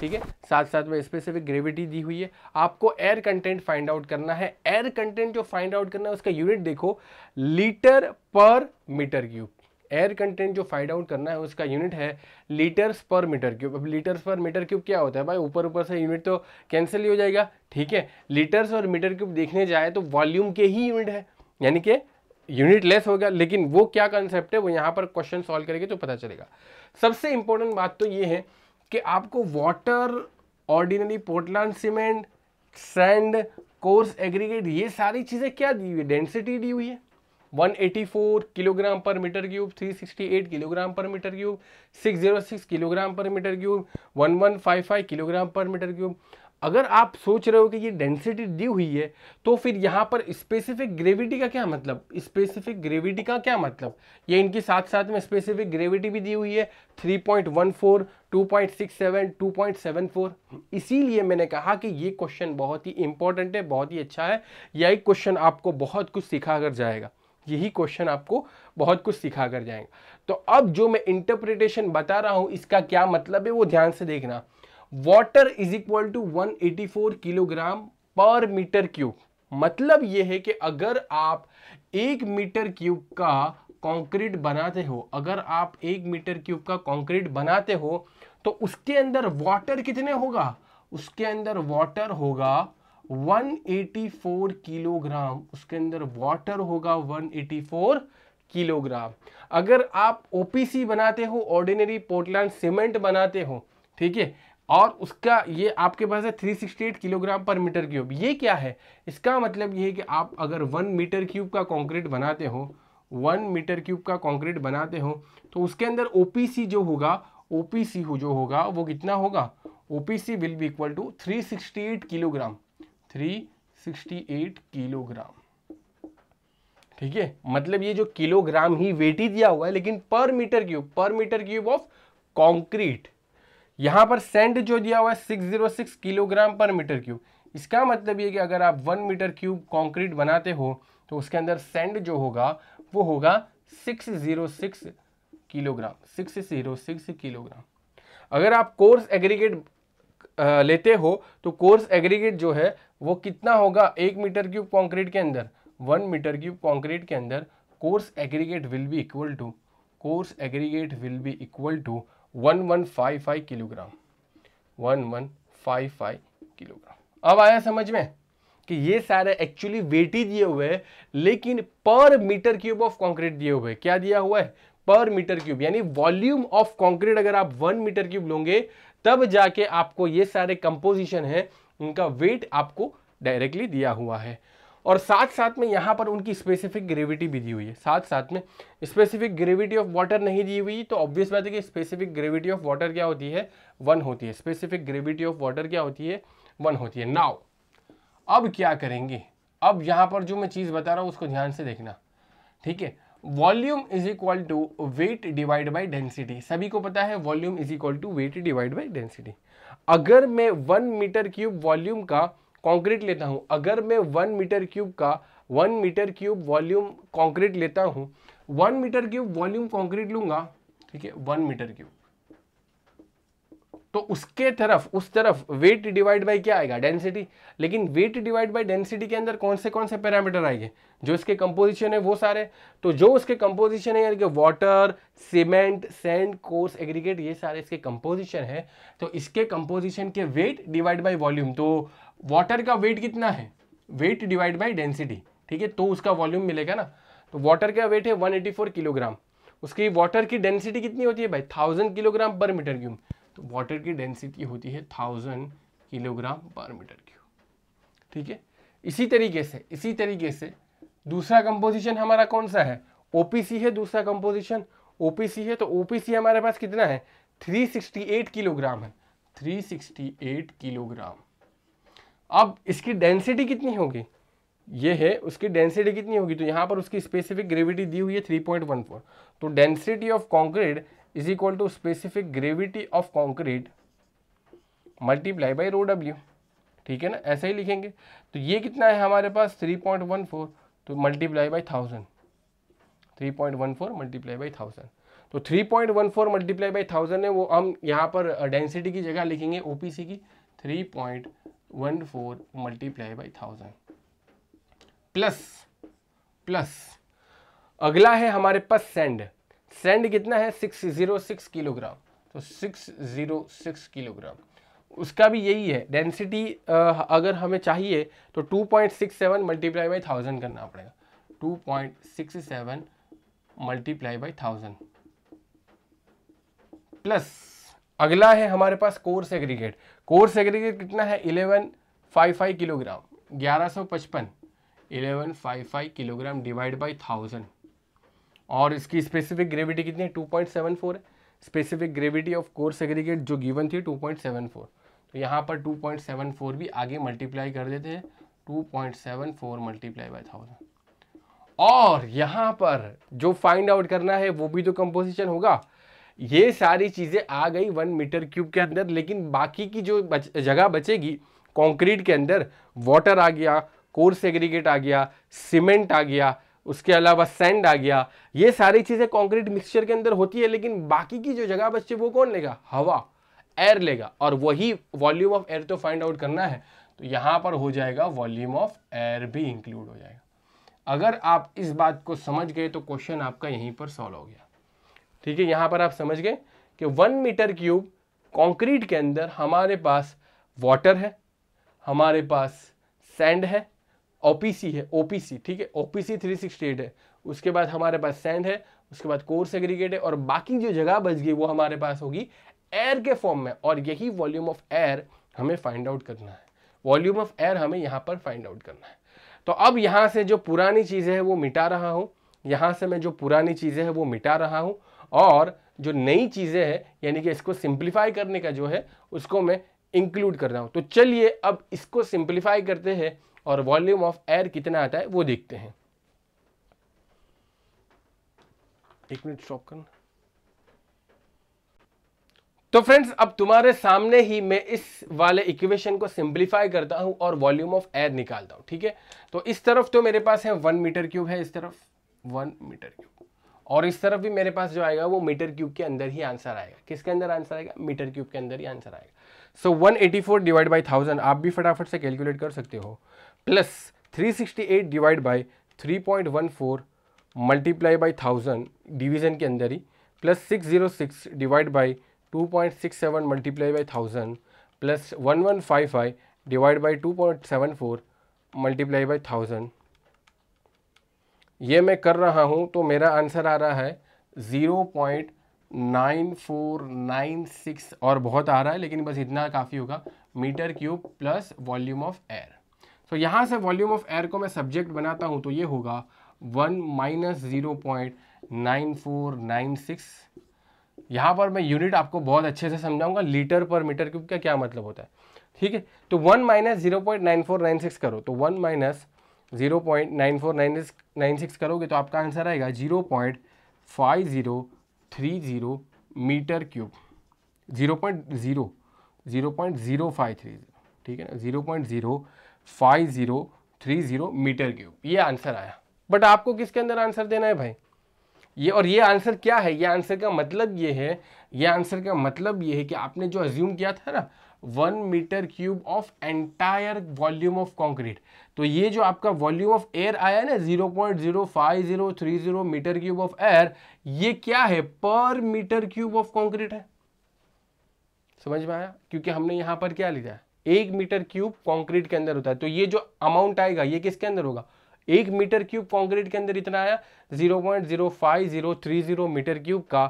ठीक है साथ साथ में स्पेसिफिक ग्रेविटी दी हुई है आपको एयर कंटेंट फाइंड आउट करना है एयर कंटेंट जो फाइंड आउट करना है उसका यूनिट देखो litre per metre cube air content जो फाइंड आउट करना है उसका यूनिट है लीटर्स पर मीटर क्यूब अब लीटर्स पर मीटर क्यूब क्या होता है भाई ऊपर ऊपर से यूनिट तो कैंसिल ही हो जाएगा ठीक है लीटर्स और मीटर क्यूब देखने जाए तो वॉल्यूम के ही यूनिट है यानी कि यूनिट लेस होगा लेकिन वो क्या कंसेप्ट है वो यहाँ पर क्वेश्चन सॉल्व करेंगे तो पता चलेगा सबसे इंपॉर्टेंट बात तो ये है कि आपको water ordinary Portland cement sand coarse aggregate ये सारी चीज़ें क्या दी हुई है डेंसिटी दी हुई है 184 kilogram per metre cube 368 kilogram per metre cube 606 kilogram per metre cube 1155 kilogram per metre cube अगर आप सोच रहे हो कि ये डेंसिटी दी हुई है तो फिर यहाँ पर स्पेसिफिक ग्रेविटी का क्या मतलब स्पेसिफिक ग्रेविटी का क्या मतलब ये इनके साथ साथ में स्पेसिफिक ग्रेविटी भी दी हुई है 3.14, 2.67, 2.74 इसीलिए मैंने कहा कि ये क्वेश्चन बहुत ही इंपॉर्टेंट है बहुत ही अच्छा है यही क्वेश्चन आपको बहुत कुछ सिखा कर जाएगा यही क्वेश्चन आपको बहुत कुछ सिखा कर जाएगा तो अब जो मैं इंटरप्रिटेशन बता रहा हूँ इसका क्या मतलब है वो ध्यान से देखना water is equal to 184 kilogram per metre cube मतलब यह है कि अगर आप एक मीटर क्यूब का कंक्रीट बनाते हो अगर आप एक मीटर क्यूब का कंक्रीट बनाते हो तो उसके अंदर वाटर कितने होगा उसके अंदर वाटर होगा 184 किलोग्राम उसके अंदर वाटर होगा 184 किलोग्राम अगर आप ओपीसी बनाते हो ऑर्डिनरी पोर्टलैंड सीमेंट बनाते हो ठीक है और उसका ये आपके पास है 368 किलोग्राम पर मीटर क्यूब ये क्या है इसका मतलब ये है कि आप अगर वन मीटर क्यूब का कंक्रीट बनाते हो वन मीटर क्यूब का कंक्रीट बनाते हो तो उसके अंदर ओ जो होगा ओ हो जो होगा वो कितना होगा ओ will be equal to 368 kilogram 368 kilogram ठीक है मतलब ये जो किलोग्राम ही वेट ही दिया हुआ है लेकिन per metre cube per metre cube of concrete यहाँ पर सेंड जो दिया हुआ है six zero six kilogram per metre cube इसका मतलब ये कि अगर आप वन मीटर क्यूब कंक्रीट बनाते हो तो उसके अंदर सेंड जो होगा वो होगा six zero six kilogram six zero six kilogram अगर आप कोर्स एग्रीगेट लेते हो तो कोर्स एग्रीगेट जो है वो कितना होगा एक मीटर क्यूब कंक्रीट के अंदर वन मीटर क्यूब कॉन्क्रीट के अंदर coarse aggregate will be equal to coarse aggregate will be equal to one one five five kilogram one one five five kilogram अब आया समझ में कि ये सारे एक्चुअली वेट ही दिए हुए हैं लेकिन per metre cube of concrete दिए हुए क्या दिया हुआ है पर मीटर क्यूब यानी वॉल्यूम ऑफ कंक्रीट अगर आप वन मीटर क्यूब लोगे तब जाके आपको ये सारे कंपोजिशन है उनका वेट आपको डायरेक्टली दिया हुआ है और साथ साथ में यहाँ पर उनकी स्पेसिफिक ग्रेविटी भी दी हुई है साथ साथ में स्पेसिफिक ग्रेविटी ऑफ वाटर नहीं दी हुई तो ऑब्वियस बात है कि स्पेसिफिक ग्रेविटी ऑफ वाटर क्या होती है वन होती है स्पेसिफिक ग्रेविटी ऑफ वाटर क्या होती है वन होती है नाव अब क्या करेंगे अब यहाँ पर जो मैं चीज़ बता रहा हूँ उसको ध्यान से देखना ठीक है volume is equal to weight divide by density सभी को पता है volume is equal to weight divide by density अगर मैं वन मीटर क्यूब वॉल्यूम का कंक्रीट लेता हूँ अगर मैं वन मीटर क्यूब का one metre cube volume concrete लेता हूँ one metre cube volume concrete लूंगा ठीक है वन मीटर क्यूब तो उसके तरफ उस तरफ वेट डिवाइड बाय क्या आएगा डेंसिटी लेकिन वेट डिवाइड बाय डेंसिटी के अंदर कौन से कौन से पैरामीटर आएंगे जो इसके कंपोजिशन है वो सारे तो जो उसके कंपोजिशन है यानी कि water cement sand coarse aggregate ये सारे इसके कंपोजिशन है तो इसके कंपोजिशन के वेट डिवाइड बाय वॉल्यूम तो वाटर का वेट कितना है वेट डिवाइड बाई डेंसिटी ठीक है तो उसका वॉल्यूम मिलेगा ना तो वाटर का वेट है वन किलोग्राम उसकी वाटर की डेंसिटी कितनी होती है भाई thousand kilogram per metre cube तो वाटर की डेंसिटी होती है thousand kilogram per metre cube ठीक है इसी तरीके से इसी तरीके से दूसरा कंपोजिशन हमारा कौन सा है ओपीसी है दूसरा कंपोजिशन ओपीसी है तो ओपीसी हमारे पास कितना है 368 किलोग्राम है 368 किलोग्राम अब इसकी डेंसिटी कितनी होगी ये है उसकी डेंसिटी कितनी होगी तो यहाँ पर उसकी स्पेसिफिक ग्रेविटी दी हुई है थ्री पॉइंट वन फोर तो density of concrete is equal to specific gravity of concrete multiply by rho W ठीक है ना ऐसा ही लिखेंगे तो ये कितना है हमारे पास थ्री पॉइंट वन फोर तो multiply by thousand three point one four multiply by thousand तो three point one four multiply by thousand है वो हम यहाँ पर डेंसिटी uh, की जगह लिखेंगे ओ पी सी की three point one four multiply by thousand plus plus अगला है हमारे पास सेंड सेंड कितना है सिक्स जीरो सिक्स किलोग्राम तो सिक्स जीरो सिक्स किलोग्राम उसका भी यही है डेंसिटी अगर हमें चाहिए तो two point six seven multiply by thousand करना पड़ेगा two point six seven multiply by thousand plus अगला है हमारे पास कोर्स एग्रीगेट कोर्स एग्रीगेट कितना है इलेवन फाइव फाइव किलोग्राम ग्यारह सौ पचपन eleven five five kilogram divide by thousand और इसकी स्पेसिफिक ग्रेविटी कितनी है two point seven four specific gravity of coarse aggregate जो गिवन थी टू पॉइंट सेवन फोर तो यहाँ पर टू पॉइंट सेवन फोर भी आगे मल्टीप्लाई कर देते हैं two point seven four multiply by thousand और यहाँ पर जो फाइंड आउट करना है वो भी तो कंपोजिशन होगा ये सारी चीज़ें आ गई वन मीटर क्यूब के अंदर लेकिन बाकी की जो बच, जगह बचेगी कंक्रीट के अंदर वाटर आ गया कोर्स एग्रीगेट आ गया सीमेंट आ गया उसके अलावा सैंड आ गया ये सारी चीज़ें कंक्रीट मिक्सचर के अंदर होती है लेकिन बाकी की जो जगह बचती वो कौन लेगा हवा एयर लेगा और वही वॉल्यूम ऑफ एयर तो फाइंड आउट करना है तो यहाँ पर हो जाएगा वॉल्यूम ऑफ एयर भी इंक्लूड हो जाएगा अगर आप इस बात को समझ गए तो क्वेश्चन आपका यहीं पर सॉल्व हो गया ठीक है यहाँ पर आप समझ गए कि वन मीटर क्यूब कंक्रीट के अंदर हमारे पास वाटर है हमारे पास सैंड है ओपीसी है ओपीसी ठीक है ओपीसी एट है उसके बाद हमारे पास सैंड है उसके बाद कोर्स एग्रीगेट है और बाकी जो जगह बच गई वो हमारे पास होगी एयर के फॉर्म में और यही वॉल्यूम ऑफ एयर हमें फाइंड आउट करना है वॉल्यूम ऑफ एयर हमें यहाँ पर फाइंड आउट करना है तो अब यहाँ से जो पुरानी चीज़ें हैं वो मिटा रहा हूँ यहाँ से मैं जो पुरानी चीज़ें हैं वो मिटा रहा हूँ और जो नई चीज़ें हैं यानी कि इसको सिंप्लीफाई करने का जो है उसको मैं इंक्लूड कर रहा हूँ तो चलिए अब इसको सिंप्लीफाई करते हैं और वॉल्यूम ऑफ एयर कितना आता है वो देखते हैं एक मिनट स्टॉप करना तो फ्रेंड्स अब तुम्हारे सामने ही मैं इस वाले इक्वेशन को सिंप्लीफाई करता हूं और वॉल्यूम ऑफ एयर निकालता हूं ठीक है तो इस तरफ तो मेरे पास है वन मीटर क्यूब है इस तरफ वन मीटर क्यूब और इस तरफ भी मेरे पास जो आएगा वो मीटर क्यूब के अंदर ही आंसर आएगा किसके अंदर आंसर आएगा मीटर क्यूब के अंदर ही आंसर आएगा so one eighty four divide by thousand आप भी फटाफट से कैलकुलेट कर सकते हो plus three sixty eight divide by three point one four multiply by thousand division के अंदर ही plus six zero six divide by two point six seven multiply by thousand plus one one five five divide by two point seven four multiply by thousand ये मैं कर रहा हूँ तो मेरा आंसर आ रहा है zero point nine four nine six और बहुत आ रहा है लेकिन बस इतना काफ़ी होगा metre cube plus volume of air तो यहाँ से वॉल्यूम ऑफ एयर को मैं सब्जेक्ट बनाता हूँ तो ये होगा one minus zero point nine four nine six यहाँ पर मैं यूनिट आपको बहुत अच्छे से समझाऊंगा लीटर पर मीटर क्यूब का क्या मतलब होता है ठीक है तो one minus zero point nine four nine six करो तो one minus zero point nine four nine nine six करोगे तो आपका आंसर आएगा zero point five zero three zero metre cube zero point zero zero point zero five three zero ठीक है ना zero point zero five zero three zero metre cube ये आंसर आया बट आपको किसके अंदर आंसर देना है भाई ये और ये आंसर क्या है ये आंसर का मतलब ये है ये आंसर का मतलब ये है कि आपने जो अज्यूम किया था ना one metre cube of entire volume of concrete तो ये जो आपका वॉल्यूम ऑफ एयर आया ना zero point zero five zero three zero metre cube of air ये क्या है per metre cube of concrete है समझ में आया क्योंकि हमने यहां पर क्या लिखा है एक मीटर क्यूब कॉन्क्रीट के अंदर होता है तो ये जो अमाउंट आएगा ये किसके अंदर होगा एक मीटर क्यूब कंक्रीट के अंदर इतना आया 0.05 030 मीटर क्यूब का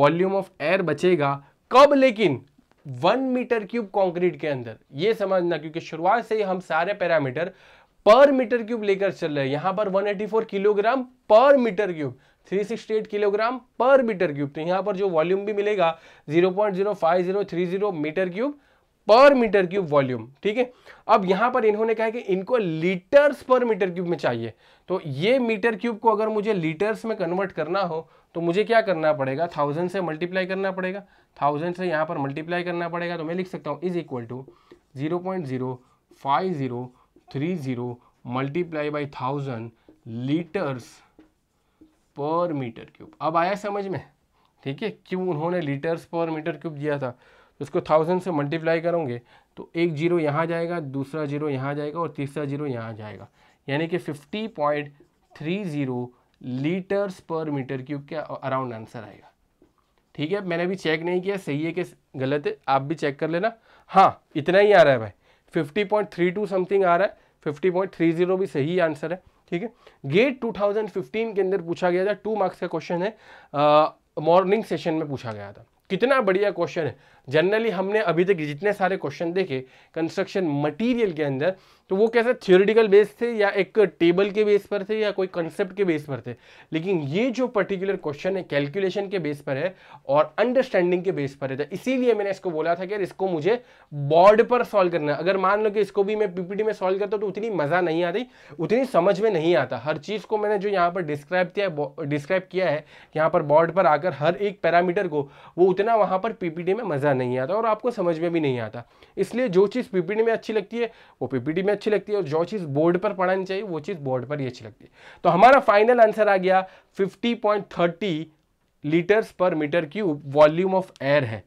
वॉल्यूम ऑफ एयर बचेगा कब लेकिन वन मीटर क्यूब कंक्रीट के अंदर ये समझना क्योंकि शुरुआत से ही हम सारे पैरामीटर पर मीटर क्यूब लेकर चल रहे हैं यहां पर 184 kilogram per metre cube 368 kilogram per metre cube तो यहां पर जो वॉल्यूम भी मिलेगा 0.05030 metre cube per metre cube volume ठीक है अब यहां पर इन्होंने कहा कि इनको लीटर्स पर मीटर क्यूब में चाहिए तो ये मीटर क्यूब को अगर मुझे लीटर्स में कन्वर्ट करना हो तो मुझे क्या करना पड़ेगा थाउजेंड से मल्टीप्लाई करना पड़ेगा थाउजेंड से यहाँ पर मल्टीप्लाई करना पड़ेगा तो मैं लिख सकता हूँ is equal to zero point zero five zero three zero multiply by thousand litres per metre cube अब आया समझ में ठीक है क्यों उन्होंने लीटर्स पर मीटर क्यूब दिया था उसको तो थाउजेंड से मल्टीप्लाई करोगे तो एक जीरो यहाँ जाएगा दूसरा जीरो यहाँ जाएगा और तीसरा जीरो यहाँ जाएगा यानी कि fifty point three zero litres per metre cube के अराउंड आंसर आएगा ठीक है मैंने भी चेक नहीं किया सही है कि गलत है आप भी चेक कर लेना हाँ इतना ही आ रहा है भाई fifty point three two something आ रहा है फिफ्टी पॉइंट थ्री जीरो भी सही आंसर है ठीक है गेट 2015 के अंदर पूछा गया था टू मार्क्स का क्वेश्चन है मॉर्निंग सेशन में पूछा गया था कितना बढ़िया क्वेश्चन है जनरली हमने अभी तक जितने सारे क्वेश्चन देखे कंस्ट्रक्शन मटीरियल के अंदर तो वो कैसे थियोरिटिकल बेस थे या एक टेबल के बेस पर थे या कोई कंसेप्ट के बेस पर थे लेकिन ये जो पर्टिकुलर क्वेश्चन है कैलकुलेशन के बेस पर है और अंडरस्टैंडिंग के बेस पर है तो इसीलिए मैंने इसको बोला था कि इसको मुझे बोर्ड पर सॉल्व करना अगर मान लो कि इसको भी मैं पीपीटी में सॉल्व करता तो उतनी मज़ा नहीं आती उतनी समझ में नहीं आता हर चीज़ को मैंने जो यहाँ पर डिस्क्राइब किया डिस्क्राइब किया है यहाँ पर बोर्ड पर आकर हर एक पैरामीटर को वो उतना वहाँ पर पीपीटी में मज़ा नहीं आता और आपको समझ में भी नहीं आता इसलिए जो चीज़ पीपीटी में अच्छी लगती है वो पीपीटी में अच्छी लगती है और जो चीज़ बोर्ड पर पढ़ानी चाहिए वो चीज़ बोर्ड पर ही अच्छी लगती है तो हमारा फाइनल आंसर आ गया 50.30 litres per metre cube volume of air है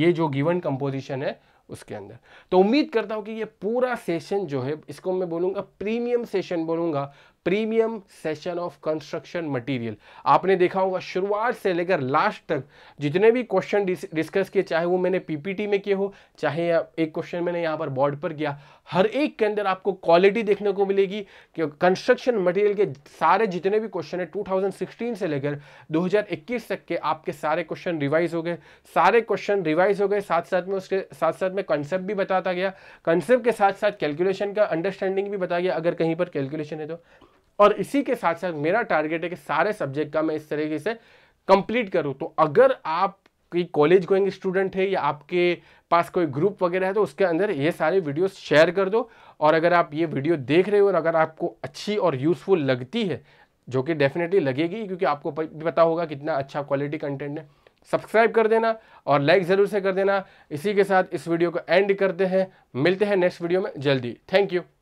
ये जो गिवन कंपोजिशन है उसके अंदर तो उम्मीद करता हूँ कि ये पूरा सेशन जो है इसको मैं बोलूँगा प्रीमियम सेशन बोलूँगा premium session of construction material आपने देखा होगा शुरुआत से लेकर लास्ट तक जितने भी क्वेश्चन डिस्कस किए चाहे वो मैंने पीपीटी में किए हो चाहे एक क्वेश्चन मैंने यहाँ पर बोर्ड पर किया हर एक के अंदर आपको क्वालिटी देखने को मिलेगी कि कंस्ट्रक्शन मटेरियल के सारे जितने भी क्वेश्चन है 2016 से लेकर 2021 तक के आपके सारे क्वेश्चन रिवाइज हो गए सारे क्वेश्चन रिवाइज हो गए साथ साथ में उसके साथ साथ में कंसेप्ट भी बताता गया कंसेप्ट के साथ साथ कैलकुलेशन का अंडरस्टैंडिंग भी बताया गया अगर कहीं पर कैलकुलेशन है तो और इसी के साथ साथ मेरा टारगेट है कि सारे सब्जेक्ट का मैं इस तरीके से कंप्लीट करूँ तो अगर आप कोई कॉलेज गोइंग स्टूडेंट है या आपके पास कोई ग्रुप वगैरह है तो उसके अंदर ये सारे वीडियो शेयर कर दो और अगर आप ये वीडियो देख रहे हो और अगर आपको अच्छी और यूज़फुल लगती है जो कि डेफिनेटली लगेगी क्योंकि आपको भी पता होगा कितना अच्छा क्वालिटी कंटेंट है सब्सक्राइब कर देना और लाइक ज़रूर से कर देना इसी के साथ इस वीडियो को एंड करते हैं मिलते हैं नेक्स्ट वीडियो में जल्दी थैंक यू